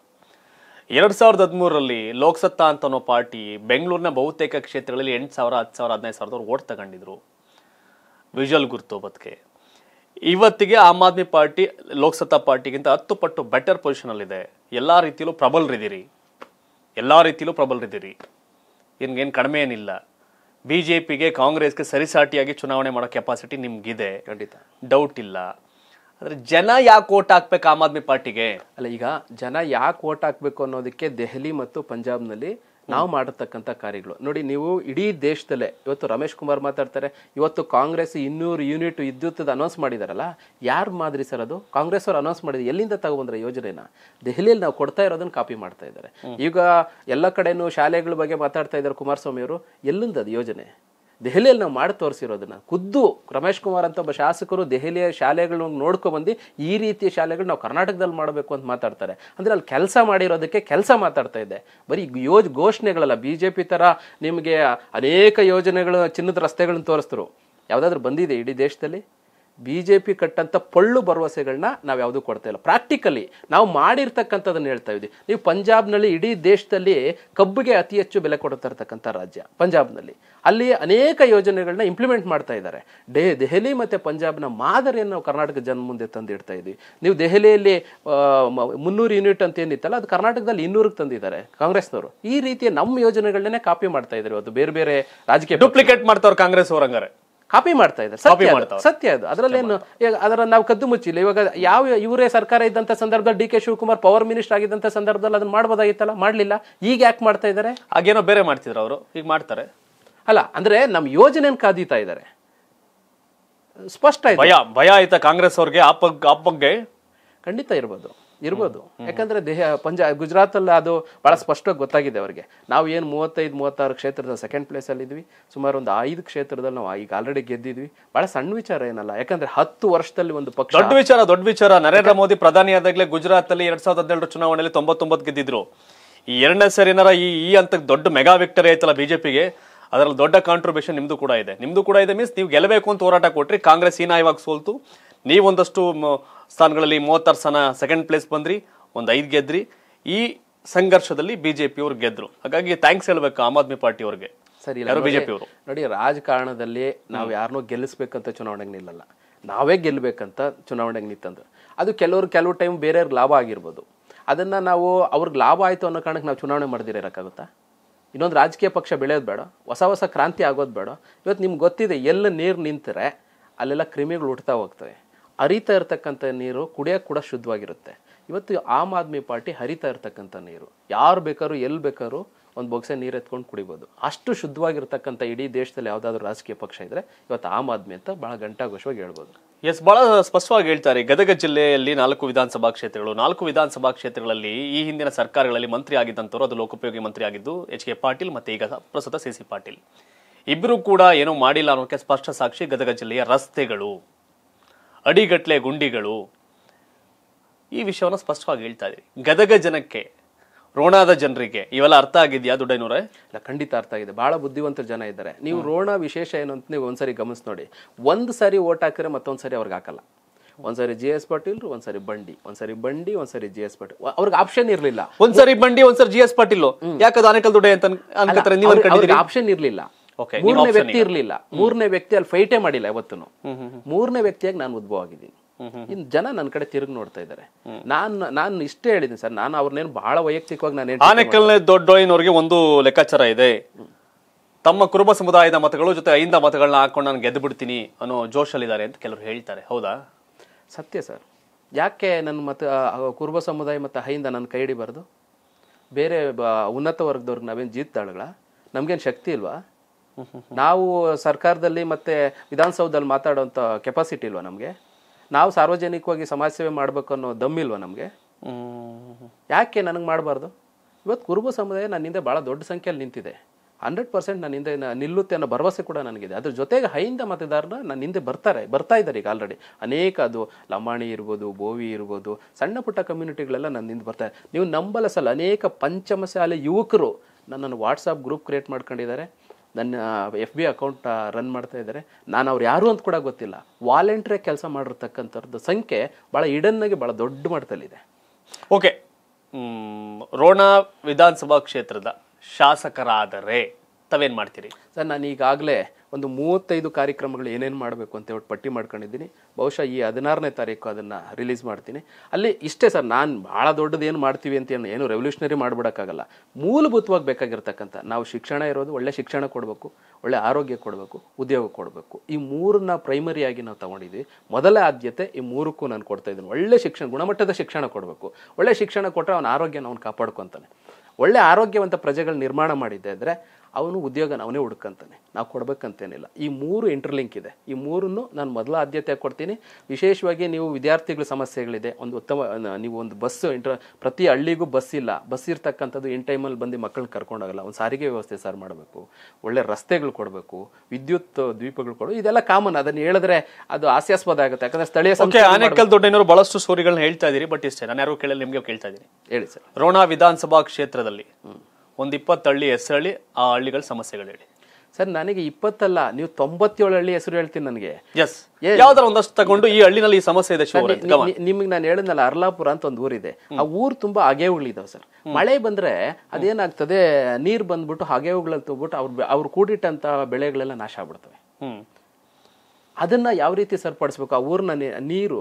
ಎರಡ್ ಸಾವಿರದ ಹದಿಮೂರರಲ್ಲಿ ಲೋಕಸತ್ತಾ ಅಂತ ಅನ್ನೋ ಪಾರ್ಟಿ ಬೆಂಗಳೂರಿನ ಬಹುತೇಕ ಕ್ಷೇತ್ರಗಳಲ್ಲಿ ಎಂಟು ಸಾವಿರ ಹತ್ತು ಸಾವಿರ ಹದಿನೈದು ಸಾವಿರದವ್ರು ಓಟ್ ತಗೊಂಡಿದ್ರು ವಿಜುವಲ್ ಗುರ್ತು ಬದುಕೆ ಇವತ್ತಿಗೆ ಆಮ್ ಆದ್ಮಿ ಪಾರ್ಟಿ ಲೋಕಸತ್ತಾ ಪಾರ್ಟಿಗಿಂತ ಹತ್ತು ಪಟ್ಟು ಬೆಟರ್ ಪೊಸಿಷನಲ್ಲಿದೆ ಎಲ್ಲಾ ರೀತಿಯಲ್ಲೂ ಪ್ರಬಲರಿದ್ದೀರಿ ಎಲ್ಲಾ ರೀತಿಯಲ್ಲೂ ಪ್ರಬಲರಿದ್ದೀರಿ ನಿನ್ಗೇನು ಕಡಿಮೆ ಏನಿಲ್ಲ ಬಿಜೆಪಿಗೆ ಕಾಂಗ್ರೆಸ್ಗೆ ಸರಿಸಾಟಿಯಾಗಿ ಚುನಾವಣೆ ಮಾಡೋ ಕೆಪಾಸಿಟಿ ನಿಮ್ಗಿದೆ ಖಂಡಿತ ಡೌಟ್ ಇಲ್ಲ ಆದರೆ ಜನ ಯಾಕೆ ಓಟ್ ಹಾಕ್ಬೇಕು ಆಮ್ ಆದ್ಮಿ ಪಾರ್ಟಿಗೆ ಅಲ್ಲ ಈಗ ಜನ ಯಾಕೆ ಓಟ್ ಹಾಕ್ಬೇಕು ಅನ್ನೋದಕ್ಕೆ ದೆಹಲಿ ಮತ್ತು ಪಂಜಾಬ್ನಲ್ಲಿ ನಾವು ಮಾಡಿರ್ತಕ್ಕಂಥ ಕಾರ್ಯಗಳು ನೋಡಿ ನೀವು ಇಡೀ ದೇಶದಲ್ಲೇ ಇವತ್ತು ರಮೇಶ್ ಕುಮಾರ್ ಮಾತಾಡ್ತಾರೆ ಇವತ್ತು ಕಾಂಗ್ರೆಸ್ ಇನ್ನೂರು ಯೂನಿಟ್ ವಿದ್ಯುತ್ ಅನೌನ್ಸ್ ಮಾಡಿದಾರಲ್ಲ ಯಾರು ಮಾದರಿ ಸರ್ ಅದು ಕಾಂಗ್ರೆಸ್ ಅವರು ಅನೌನ್ಸ್ ಮಾಡಿದ್ರು ಎಲ್ಲಿಂದ ತಗೊಂಡ್ರೆ ಯೋಜನೆನ ದೆಹಲಿಯಲ್ಲಿ ನಾವು ಕೊಡ್ತಾ ಇರೋದನ್ನ ಕಾಪಿ ಮಾಡ್ತಾ ಇದ್ದಾರೆ ಈಗ ಎಲ್ಲ ಕಡೆನೂ ಶಾಲೆಗಳ ಬಗ್ಗೆ ಮಾತಾಡ್ತಾ ಇದ್ದಾರೆ ಕುಮಾರಸ್ವಾಮಿ ಅವರು ಎಲ್ಲಿಂದ ಅದು ಯೋಜನೆ ದೆಹಲಿಯಲ್ಲಿ ನಾವು ಮಾಡಿ ತೋರಿಸಿರೋದನ್ನು ಖುದ್ದು ರಮೇಶ್ ಕುಮಾರ್ ಅಂತ ಒಬ್ಬ ಶಾಸಕರು ದೆಹಲಿಯ ಶಾಲೆಗಳನ್ನ ನೋಡ್ಕೊಬಂದು ಈ ರೀತಿಯ ಶಾಲೆಗಳು ನಾವು ಕರ್ನಾಟಕದಲ್ಲಿ ಮಾಡಬೇಕು ಅಂತ ಮಾತಾಡ್ತಾರೆ ಅಂದರೆ ಅಲ್ಲಿ ಕೆಲಸ ಮಾಡಿರೋದಕ್ಕೆ ಕೆಲಸ ಮಾತಾಡ್ತಾ ಇದೆ ಬರೀ ಯೋಜ ಘೋಷಣೆಗಳಲ್ಲ ಬಿ ಜೆ ಪಿ ಥರ ನಿಮಗೆ ಅನೇಕ ಯೋಜನೆಗಳು ಚಿನ್ನದ ರಸ್ತೆಗಳನ್ನ ತೋರಿಸ್ತರು ಯಾವುದಾದ್ರು ಬಂದಿದೆ ಇಡೀ ದೇಶದಲ್ಲಿ ಬಿ ಜೆ ಪಿ ಕಟ್ಟಂಥ ಪಳ್ಳು ಭರವಸೆಗಳನ್ನ ನಾವು ಯಾವುದೂ ಕೊಡ್ತಾ ಇಲ್ಲ ಪ್ರಾಕ್ಟಿಕಲಿ ನಾವು ಮಾಡಿರ್ತಕ್ಕಂಥದ್ದನ್ನು ಹೇಳ್ತಾ ಇದ್ದೀವಿ ನೀವು ಪಂಜಾಬ್ನಲ್ಲಿ ಇಡೀ ದೇಶದಲ್ಲಿ ಕಬ್ಬಿಗೆ ಅತಿ ಹೆಚ್ಚು ಬೆಲೆ ಕೊಡ್ತಾ ಇರ್ತಕ್ಕಂಥ ರಾಜ್ಯ ಪಂಜಾಬ್ನಲ್ಲಿ ಅಲ್ಲಿ ಅನೇಕ ಯೋಜನೆಗಳನ್ನ ಇಂಪ್ಲಿಮೆಂಟ್ ಮಾಡ್ತಾ ಇದ್ದಾರೆ ಡೇ ದೆಹಲಿ ಮತ್ತು ಪಂಜಾಬ್ನ ಮಾದರಿಯನ್ನು ನಾವು ಕರ್ನಾಟಕ ಜನ ಮುಂದೆ ತಂದಿಡ್ತಾ ಇದ್ದೀವಿ ನೀವು ದೆಹಲಿಯಲ್ಲಿ ಮುನ್ನೂರು ಯೂನಿಟ್ ಅಂತ ಏನಿತ್ತಲ್ಲ ಅದು ಕರ್ನಾಟಕದಲ್ಲಿ ಇನ್ನೂರಿಗೆ ತಂದಿದ್ದಾರೆ ಕಾಂಗ್ರೆಸ್ನವರು ಈ ರೀತಿಯ ನಮ್ಮ ಯೋಜನೆಗಳನ್ನೇ ಕಾಪಿ ಮಾಡ್ತಾ ಇದ್ದಾರೆ ಅದು ಬೇರೆ ಬೇರೆ ರಾಜಕೀಯ ಡೂಪ್ಲಿಕೇಟ್ ಮಾಡ್ತಾವ್ರು ಕಾಂಗ್ರೆಸ್ ಅವರಂಗಾರೆ ಕಾಪಿ ಮಾಡ್ತಾ ಇದ್ದಾರೆ ಸತ್ಯ ಸತ್ಯ ಅದು ಏನು ಅದರ ನಾವು ಕದ್ದು ಮುಚ್ಚಿಲ್ಲ ಇವಾಗ ಯಾವ ಇವರೇ ಸರ್ಕಾರ ಇದ್ದಂತ ಸಂದರ್ಭದಲ್ಲಿ D K Shivakumar power minister ಆಗಿದ್ದಂತ ಸಂದರ್ಭದಲ್ಲಿ ಅದನ್ನ ಮಾಡ್ಬೋದಾಗಿತ್ತಲ್ಲ ಮಾಡಲಿಲ್ಲ ಈಗ ಯಾಕೆ ಮಾಡ್ತಾ ಇದ್ದಾರೆ ಹಾಗೇನೋ ಬೇರೆ ಮಾಡ್ತಿದ್ರು ಅವರು ಈಗ ಮಾಡ್ತಾರೆ ಅಲ್ಲ ಅಂದ್ರೆ ನಮ್ಮ ಯೋಜನೆಯನ್ನು ಕಾದೀತಾ ಇದ್ದಾರೆ ಸ್ಪಷ್ಟ ಭಯ ಭಯ ಆಯ್ತಾ ಕಾಂಗ್ರೆಸ್ ಅವ್ರಿಗೆ ಆ ಬಗ್ಗೆ ಖಂಡಿತ ಇರ್ಬೋದು ಇರ್ಬೋದು ಯಾಕಂದ್ರೆ ದೇಹ ಪಂಜಾ ಅಲ್ಲಿ ಅದು ಬಹಳ ಸ್ಪಷ್ಟವಾಗಿ ಗೊತ್ತಾಗಿದೆ ಅವರಿಗೆ ನಾವು ಏನು ಮೂವತ್ತೈದು ಮೂವತ್ತಾರು ಕ್ಷೇತ್ರದ ಸೆಕೆಂಡ್ ಪ್ಲೇಸ್ ಅಲ್ಲಿ ಇದ್ವಿ ಸುಮಾರು ಒಂದು ಐದು ಕ್ಷೇತ್ರದಲ್ಲಿ ನಾವು ಈಗ ಆಲ್ರೆಡಿ ಗೆದ್ದಿದ್ವಿ ಬಹಳ ಸಣ್ಣ ವಿಚಾರ ಏನಲ್ಲ ಯಾಕಂದ್ರೆ ಹತ್ತು ವರ್ಷದಲ್ಲಿ ಒಂದು ಪಕ್ಷ ದೊಡ್ಡ ವಿಚಾರ ದೊಡ್ಡ ವಿಚಾರ ನರೇಂದ್ರ ಮೋದಿ ಪ್ರಧಾನಿ ಆದಾಗಲೇ ಅಲ್ಲಿ ಎರಡ್ ಸಾವಿರದ ಹದಿನೇಳರ ಚುನಾವಣೆಯಲ್ಲಿ ತೊಂಬತ್ತೊಂಬತ್ತು ಗೆದ್ದಿದ್ರು ಈ ಎರಡನೇ ಸರಿನಾರ ಈ ಈ ಅಂತ ದೊಡ್ಡ ಮೆಗಾ ವಿಕ್ಟರಿ ಆಯ್ತಲ್ಲ ಬಿಜೆಪಿಗೆ ಅದರಲ್ಲಿ ದೊಡ್ಡ ಕಾಂಟ್ರಿಬ್ಯೂಷನ್ ನಿಮ್ದು ಕೂಡ ಇದೆ ನಿಮ್ದು ಕೂಡ ಇದೆ ಮೀನ್ಸ್ ನೀವು ಗೆಲ್ಲಬೇಕು ಅಂತ ಹೋರಾಟ ಕೊಟ್ರಿ ಕಾಂಗ್ರೆಸ್ ಇವಾಗ ಸೋಲ್ತು ನೀವೊಂದಷ್ಟು ಸ್ಥಾನಗಳಲ್ಲಿ ಮೂವತ್ತಾರು ಸ್ಥಾನ ಸೆಕೆಂಡ್ ಪ್ಲೇಸ್ ಬಂದ್ರಿ ಒಂದು ಐದು ಗೆದ್ರಿ ಈ ಸಂಘರ್ಷದಲ್ಲಿ ಬಿಜೆಪಿ ಅವರು ಗೆದ್ರು ಹಾಗಾಗಿ ಥ್ಯಾಂಕ್ಸ್ ಹೇಳಬೇಕು ಆಮ್ ಆದ್ಮಿ ಪಾರ್ಟಿ ಅವ್ರಿಗೆ ಸರಿ ಬಿಜೆಪಿ ಅವರು ನೋಡಿ ರಾಜಕಾರಣದಲ್ಲಿ ನಾವು ಯಾರನ್ನೋ ಗೆಲ್ಲಿಸ್ಬೇಕಂತ ಚುನಾವಣೆಗೆ ನಿಲ್ಲಲ್ಲ ನಾವೇ ಗೆಲ್ಲಬೇಕಂತ ಚುನಾವಣೆಗೆ ನಿಂತಂದ್ರೆ ಅದು ಕೆಲವರು ಕೆಲವು ಟೈಮ್ ಬೇರೆಯವ್ರಿಗೆ ಲಾಭ ಆಗಿರ್ಬೋದು ಅದನ್ನು ನಾವು ಅವ್ರಿಗೆ ಲಾಭ ಆಯಿತು ಅನ್ನೋ ಕಾರಣಕ್ಕೆ ನಾವು ಚುನಾವಣೆ ಮಾಡದಿರೋಕ್ಕಾಗುತ್ತಾ ಇನ್ನೊಂದು ರಾಜಕೀಯ ಪಕ್ಷ ಬೆಳೆಯೋದು ಬೇಡ ಹೊಸ ಹೊಸ ಕ್ರಾಂತಿ ಆಗೋದು ಬೇಡ ಇವತ್ತು ನಿಮ್ಗೆ ಗೊತ್ತಿದೆ ಎಲ್ಲ ನೀರು ನಿಂತರೆ ಅಲ್ಲೆಲ್ಲ ಕ್ರಿಮಿಗಳು ಹುಟ್ತಾ ಹೋಗ್ತವೆ ಹರಿತಾ ಇರ್ತಕ್ಕಂಥ ನೀರು ಕುಡಿಯೋಕೆ ಕೂಡ ಶುದ್ಧವಾಗಿರುತ್ತೆ ಇವತ್ತು ಆಮ್ ಆದ್ಮಿ ಪಾರ್ಟಿ ಹರಿತಾ ಇರ್ತಕ್ಕಂಥ ನೀರು ಯಾರು ಬೇಕಾದ್ರೂ ಎಲ್ಲಿ ಬೇಕಾದ್ರೂ ಒಂದು ಬೊಗ್ಸೆ ನೀರು ಎತ್ಕೊಂಡು ಕುಡಿಬೋದು ಅಷ್ಟು ಶುದ್ಧವಾಗಿರ್ತಕ್ಕಂಥ ಇಡೀ ದೇಶದಲ್ಲಿ ಯಾವುದಾದ್ರೂ ರಾಜಕೀಯ ಪಕ್ಷ ಇದ್ದರೆ ಇವತ್ತು ಆಮ್ ಆದ್ಮಿ ಅಂತ ಭಾಳ ಗಂಟಾಘೋಷವಾಗಿ ಹೇಳ್ಬೋದು ಎಸ್ ಬಹಳ ಸ್ಪಷ್ಟವಾಗಿ ಹೇಳ್ತಾರೆ ಗದಗ ಜಿಲ್ಲೆಯಲ್ಲಿ ನಾಲ್ಕು ವಿಧಾನಸಭಾ ಕ್ಷೇತ್ರಗಳು ನಾಲ್ಕು ವಿಧಾನಸಭಾ ಕ್ಷೇತ್ರಗಳಲ್ಲಿ ಈ ಹಿಂದಿನ ಸರ್ಕಾರಗಳಲ್ಲಿ ಮಂತ್ರಿ ಆಗಿದ್ದಂಥವ್ರು ಅದು ಲೋಕೋಪಯೋಗಿ ಮಂತ್ರಿ ಆಗಿದ್ದು ಎಚ್ ಕೆ ಪಾಟೀಲ್ ಮತ್ತು ಈಗ ಪ್ರಸ್ತುತ ಸಿ ಸಿ ಪಾಟೀಲ್ ಇಬ್ಬರೂ ಕೂಡ ಏನೂ ಮಾಡಿಲ್ಲ ಅನ್ನೋಕ್ಕೆ ಸ್ಪಷ್ಟ ಸಾಕ್ಷಿ ಗದಗ ಜಿಲ್ಲೆಯ ರಸ್ತೆಗಳು ಅಡಿಗಟ್ಲೆ ಗುಂಡಿಗಳು ಈ ವಿಷಯವನ್ನು ಸ್ಪಷ್ಟವಾಗಿ ಹೇಳ್ತಾ ಇದ್ದೀವಿ ಗದಗ ಜನಕ್ಕೆ ರೋಣಾದ ಜನರಿಗೆ ಇವೆಲ್ಲ ಅರ್ಥ ಆಗಿದೆಯಾ ದುಡ್ಡೈನೂರೇ ಇಲ್ಲ ಖಂಡಿತ ಅರ್ಥ ಆಗಿದೆ ಭಾಳ ಬುದ್ಧಿವಂತ ಜನ ಇದ್ದಾರೆ ನೀವು ರೋಣ ವಿಶೇಷ ಏನು ಅಂತ ನೀವು ಒಂದ್ಸರಿ ಗಮನಿಸಿ ನೋಡಿ ಒಂದು ಸಾರಿ ಓಟ್ ಹಾಕಿದ್ರೆ ಮತ್ತೊಂದು ಸಾರಿ ಅವ್ರಿಗೆ ಹಾಕಲ್ಲ ಒಂದ್ಸರಿ ಜಿ ಎಸ್ ಪಾಟೀಲ್ ಒಂದ್ಸರಿ ಬಂಡಿ ಒಂದ್ಸರಿ ಬಂಡಿ ಒಂದ್ಸರಿ ಜಿ ಎಸ್ ಪಾಟೀಲ್ ಅವ್ರಿಗೆ ಆಪ್ಷನ್ ಇರಲಿಲ್ಲ ಒಂದ್ಸರಿ ಬಂಡಿ ಒಂದ್ಸರಿ ಜಿ ಎಸ್ ಪಾಟೀಲ್ ಯಾಕದ ಅನೇಕಲ್ ದುಡ್ಡೆ ಅಂತ ಆಪ್ಷನ್ ಇರಲಿಲ್ಲ ಮೂರನೇ ವ್ಯಕ್ತಿ ಇರಲಿಲ್ಲ ಮೂರನೇ ವ್ಯಕ್ತಿ ಅಲ್ಲಿ ಫೈಟೇ ಮಾಡಿಲ್ಲ ಇವತ್ತು ಮೂರನೇ ವ್ಯಕ್ತಿಯಾಗಿ ನಾನು ಉದ್ಭವ ಆಗಿದ್ದೀನಿ ಇನ್ ಜನ ನನ್ನ ಕಡೆ ತಿರುಗಿ ನೋಡ್ತಾ ಇದ್ದಾರೆ ನಾನ್ ನಾನು ಇಷ್ಟೇ ಹೇಳಿದ್ದೀನಿ ಸರ್ ನಾನು ಅವ್ರನ್ನೇನು ಬಹಳ ವೈಯಕ್ತಿಕವಾಗಿ ನಾನು ಆನೆಕಲ್ನೇ ದೊಡ್ಡೋಯ್ನವ್ರಿಗೆ ಒಂದು ಲೆಕ್ಕಾಚಾರ ಇದೆ ತಮ್ಮ ಕುರುಬ ಸಮುದಾಯದ ಮತಗಳು ಜೊತೆ ಐಂದ ಮತಗಳನ್ನ ಹಾಕೊಂಡು ನಾನು ಗೆದ್ದು ಬಿಡ್ತೀನಿ ಅನ್ನೋ ಜೋಶಲ್ಲಿದ್ದಾರೆ ಅಂತ ಕೆಲವರು ಹೇಳ್ತಾರೆ ಹೌದಾ ಸತ್ಯ ಸರ್ ಯಾಕೆ ನನ್ನ ಮತ ಕುರುಬ ಸಮುದಾಯ ಮತ್ತು ಹೈಂದ ನನ್ನ ಕೈ ಹಿಡಿಬಾರ್ದು ಬೇರೆ ಉನ್ನತ ವರ್ಗದವ್ರಿಗೆ ನಾವೇನು ತಾಳಗಳ ನಮಗೇನು ಶಕ್ತಿ ಇಲ್ವಾ ನಾವು ಸರ್ಕಾರದಲ್ಲಿ ಮತ್ತು ವಿಧಾನಸೌಧದಲ್ಲಿ ಮಾತಾಡುವಂಥ ಕೆಪಾಸಿಟಿ ಇಲ್ವಾ ನಮಗೆ ನಾವು ಸಾರ್ವಜನಿಕವಾಗಿ ಸಮಾಜ ಸೇವೆ ಮಾಡಬೇಕು ಅನ್ನೋ ದಮ್ಮಿಲ್ವಾ ನಮಗೆ ಯಾಕೆ ನನಗೆ ಮಾಡಬಾರ್ದು ಇವತ್ತು ಕುರುಬ ಸಮುದಾಯ ನನ್ನ ಹಿಂದೆ ಭಾಳ ದೊಡ್ಡ ಸಂಖ್ಯೆಯಲ್ಲಿ ನಿಂತಿದೆ ಹಂಡ್ರೆಡ್ ಪರ್ಸೆಂಟ್ ನನ್ನ ಹಿಂದೆ ನಿಲ್ಲುತ್ತೆ ಅನ್ನೋ ಭರವಸೆ ಕೂಡ ನನಗಿದೆ ಅದ್ರ ಜೊತೆಗೆ ಹೈಂದ ಮತದಾರನ ನನ್ನ ಹಿಂದೆ ಬರ್ತಾರೆ ಬರ್ತಾ ಇದ್ದಾರೆ ಈಗ ಆಲ್ರೆಡಿ ಅನೇಕ ಅದು ಲಂಬಾಣಿ ಇರ್ಬೋದು ಬೋವಿ ಇರ್ಬೋದು ಸಣ್ಣ ಪುಟ್ಟ ಕಮ್ಯುನಿಟಿಗಳೆಲ್ಲ ನನ್ನ ಹಿಂದೆ ಬರ್ತಾರೆ ನೀವು ನಂಬಲಸಲ್ಲ ಅನೇಕ ಪಂಚಮಸಾಲೆ ಯುವಕರು ನನ್ನನ್ನು ವಾಟ್ಸಪ್ ಗ್ರೂಪ್ ಕ್ರಿಯೇಟ್ ಮಾಡ್ಕೊಂಡಿದ್ದಾರೆ ನನ್ನ ಎಫ್ ಬಿ ಅಕೌಂಟ್ ರನ್ ಮಾಡ್ತಾ ಇದ್ದಾರೆ ನಾನು ಅವ್ರು ಯಾರು ಅಂತ ಕೂಡ ಗೊತ್ತಿಲ್ಲ ವಾಲೆಂಟ್ರಿಯಾಗಿ ಕೆಲಸ ಮಾಡಿರ್ತಕ್ಕಂಥದ್ದು ಸಂಖ್ಯೆ ಭಾಳ ಇಡನ್ನಾಗಿ ಭಾಳ ದೊಡ್ಡ ಮಟ್ಟದಲ್ಲಿದೆ ಓಕೆ ರೋಣ ವಿಧಾನಸಭಾ ಕ್ಷೇತ್ರದ ಶಾಸಕರಾದರೆ ತಾವೇನು ಮಾಡ್ತೀರಿ ಸರ್ ನಾನು ಈಗಾಗಲೇ ಒಂದು ಮೂವತ್ತೈದು ಕಾರ್ಯಕ್ರಮಗಳು ಏನೇನು ಮಾಡಬೇಕು ಅಂತ ಹೇಳಿ ಪಟ್ಟಿ ಮಾಡ್ಕೊಂಡಿದ್ದೀನಿ ಬಹುಶಃ ಈ ಹದಿನಾರನೇ ತಾರೀಕು ಅದನ್ನು ರಿಲೀಸ್ ಮಾಡ್ತೀನಿ ಅಲ್ಲಿ ಇಷ್ಟೇ ಸರ್ ನಾನು ಭಾಳ ದೊಡ್ಡದು ಏನು ಮಾಡ್ತೀವಿ ಅಂತ ಏನು ಏನು ರೆವಲ್ಯೂಷನರಿ ಮಾಡಿಬಿಡೋಕ್ಕಾಗಲ್ಲ ಮೂಲಭೂತವಾಗಿ ಬೇಕಾಗಿರ್ತಕ್ಕಂಥ ನಾವು ಶಿಕ್ಷಣ ಇರೋದು ಒಳ್ಳೆ ಶಿಕ್ಷಣ ಕೊಡಬೇಕು ಒಳ್ಳೆ ಆರೋಗ್ಯ ಕೊಡಬೇಕು ಉದ್ಯೋಗ ಕೊಡಬೇಕು ಈ ಮೂರನ್ನ ಪ್ರೈಮರಿಯಾಗಿ ನಾವು ತೊಗೊಂಡಿದ್ವಿ ಮೊದಲ ಆದ್ಯತೆ ಈ ಮೂರಕ್ಕೂ ನಾನು ಕೊಡ್ತಾ ಇದ್ದೀನಿ ಒಳ್ಳೆ ಶಿಕ್ಷಣ ಗುಣಮಟ್ಟದ ಶಿಕ್ಷಣ ಕೊಡಬೇಕು ಒಳ್ಳೆ ಶಿಕ್ಷಣ ಕೊಟ್ಟರೆ ಅವನ ಆರೋಗ್ಯನ ಅವ್ನು ಕಾಪಾಡ್ಕೊತಾನೆ ಒಳ್ಳೆ ಆರೋಗ್ಯವಂತ ಪ್ರಜೆಗಳ ನಿರ್ಮಾಣ ಮಾಡಿದ್ದೆ ಅಂದರೆ ಅವನು ಉದ್ಯೋಗ ಅವನೇ ಹುಡ್ಕಂತಾನೆ ನಾವು ಕೊಡಬೇಕಂತೇನಿಲ್ಲ ಈ ಮೂರು ಇಂಟರ್ಲಿಂಕ್ ಇದೆ ಈ ಮೂರನ್ನು ನಾನು ಮೊದಲ ಆದ್ಯತೆ ಕೊಡ್ತೀನಿ ವಿಶೇಷವಾಗಿ ನೀವು ವಿದ್ಯಾರ್ಥಿಗಳ ಸಮಸ್ಯೆಗಳಿದೆ ಒಂದು ಉತ್ತಮ ನೀವು ಒಂದು ಬಸ್ ಇಂಟ್ರ ಪ್ರತಿ ಹಳ್ಳಿಗೂ ಬಸ್ ಇಲ್ಲ ಬಸ್ ಇರ್ತಕ್ಕಂಥದ್ದು ಇನ್ ಟೈಮಲ್ಲಿ ಬಂದು ಮಕ್ಕಳನ್ನ ಕರ್ಕೊಂಡೋಗಲ್ಲ ಒಂದು ಸಾರಿಗೆ ವ್ಯವಸ್ಥೆ ಸರ್ ಮಾಡಬೇಕು ಒಳ್ಳೆ ರಸ್ತೆಗಳು ಕೊಡಬೇಕು ವಿದ್ಯುತ್ ದ್ವೀಪಗಳು ಕೊಡು ಇದೆಲ್ಲ ಕಾಮನ್ ಅದನ್ನು ಹೇಳಿದ್ರೆ ಅದು ಹಾಸ್ಯಾಸ್ಪದ ಆಗುತ್ತೆ ಯಾಕಂದ್ರೆ ಸ್ಥಳೀಯ ಆನೇಕಲ್ ದೊಡ್ಡನವರು ಬಹಳಷ್ಟು ಸ್ಟೋರಿಗಳನ್ನ ಹೇಳ್ತಾ ಇದ್ದೀರಿ ಬಟ್ ಇಷ್ಟೇ ನಾನು ಯಾರು ಕೇಳಲ್ಲ ನಿಮಗೆ ಕೇಳ್ತಾ ಇದ್ದೀನಿ ಹೇಳಿ ಸರ್ ರೋಣ ವಿಧಾನಸಭಾ ಕ್ಷೇತ್ರದಲ್ಲಿ ಒಂದು ಇಪ್ಪತ್ತು ಹಳ್ಳಿ ಹೆಸರಳ್ಳಿ ಆ ಹಳ್ಳಿಗಳ ಸಮಸ್ಯೆಗಳು ಹೇಳಿ ಸರ್ ನನಗೆ ಇಪ್ಪತ್ತಲ್ಲ ನೀವು ತೊಂಬತ್ತೇಳು ಹಳ್ಳಿ ಹೆಸರು ಹೇಳ್ತೀನಿ ನನಗೆ ಎಸ್ ಯಾವ್ದಾರ ಒಂದಷ್ಟು ತಗೊಂಡು ಈ ಹಳ್ಳಿನಲ್ಲಿ ಈ ಸಮಸ್ಯೆ ಇದೆ ನಿಮ್ಗೆ ನಾನು ಹೇಳಿದ್ನಲ್ಲ ಅರ್ಲಾಪುರ ಅಂತ ಒಂದು ಊರಿದೆ ಆ ಊರು ತುಂಬಾ ಹಾಗೆ ಉಳಿದಾವೆ ಸರ್ ಮಳೆ ಬಂದ್ರೆ ಅದೇನಾಗ್ತದೆ ನೀರು ಬಂದ್ಬಿಟ್ಟು ಹಾಗೆ ಉಗ್ಳಲ್ಲಿ ಅವ್ರ ಅವ್ರು ಅವ್ರು ಕೂಡಿಟ್ಟಂತ ಬೆಳೆಗಳೆಲ್ಲ ನಾಶ ಆಗ್ಬಿಡ್ತವೆ ಅದನ್ನ ಯಾವ ರೀತಿ ಸರಿಪಡಿಸ್ಬೇಕು ಆ ಊರಿನ ನೀರು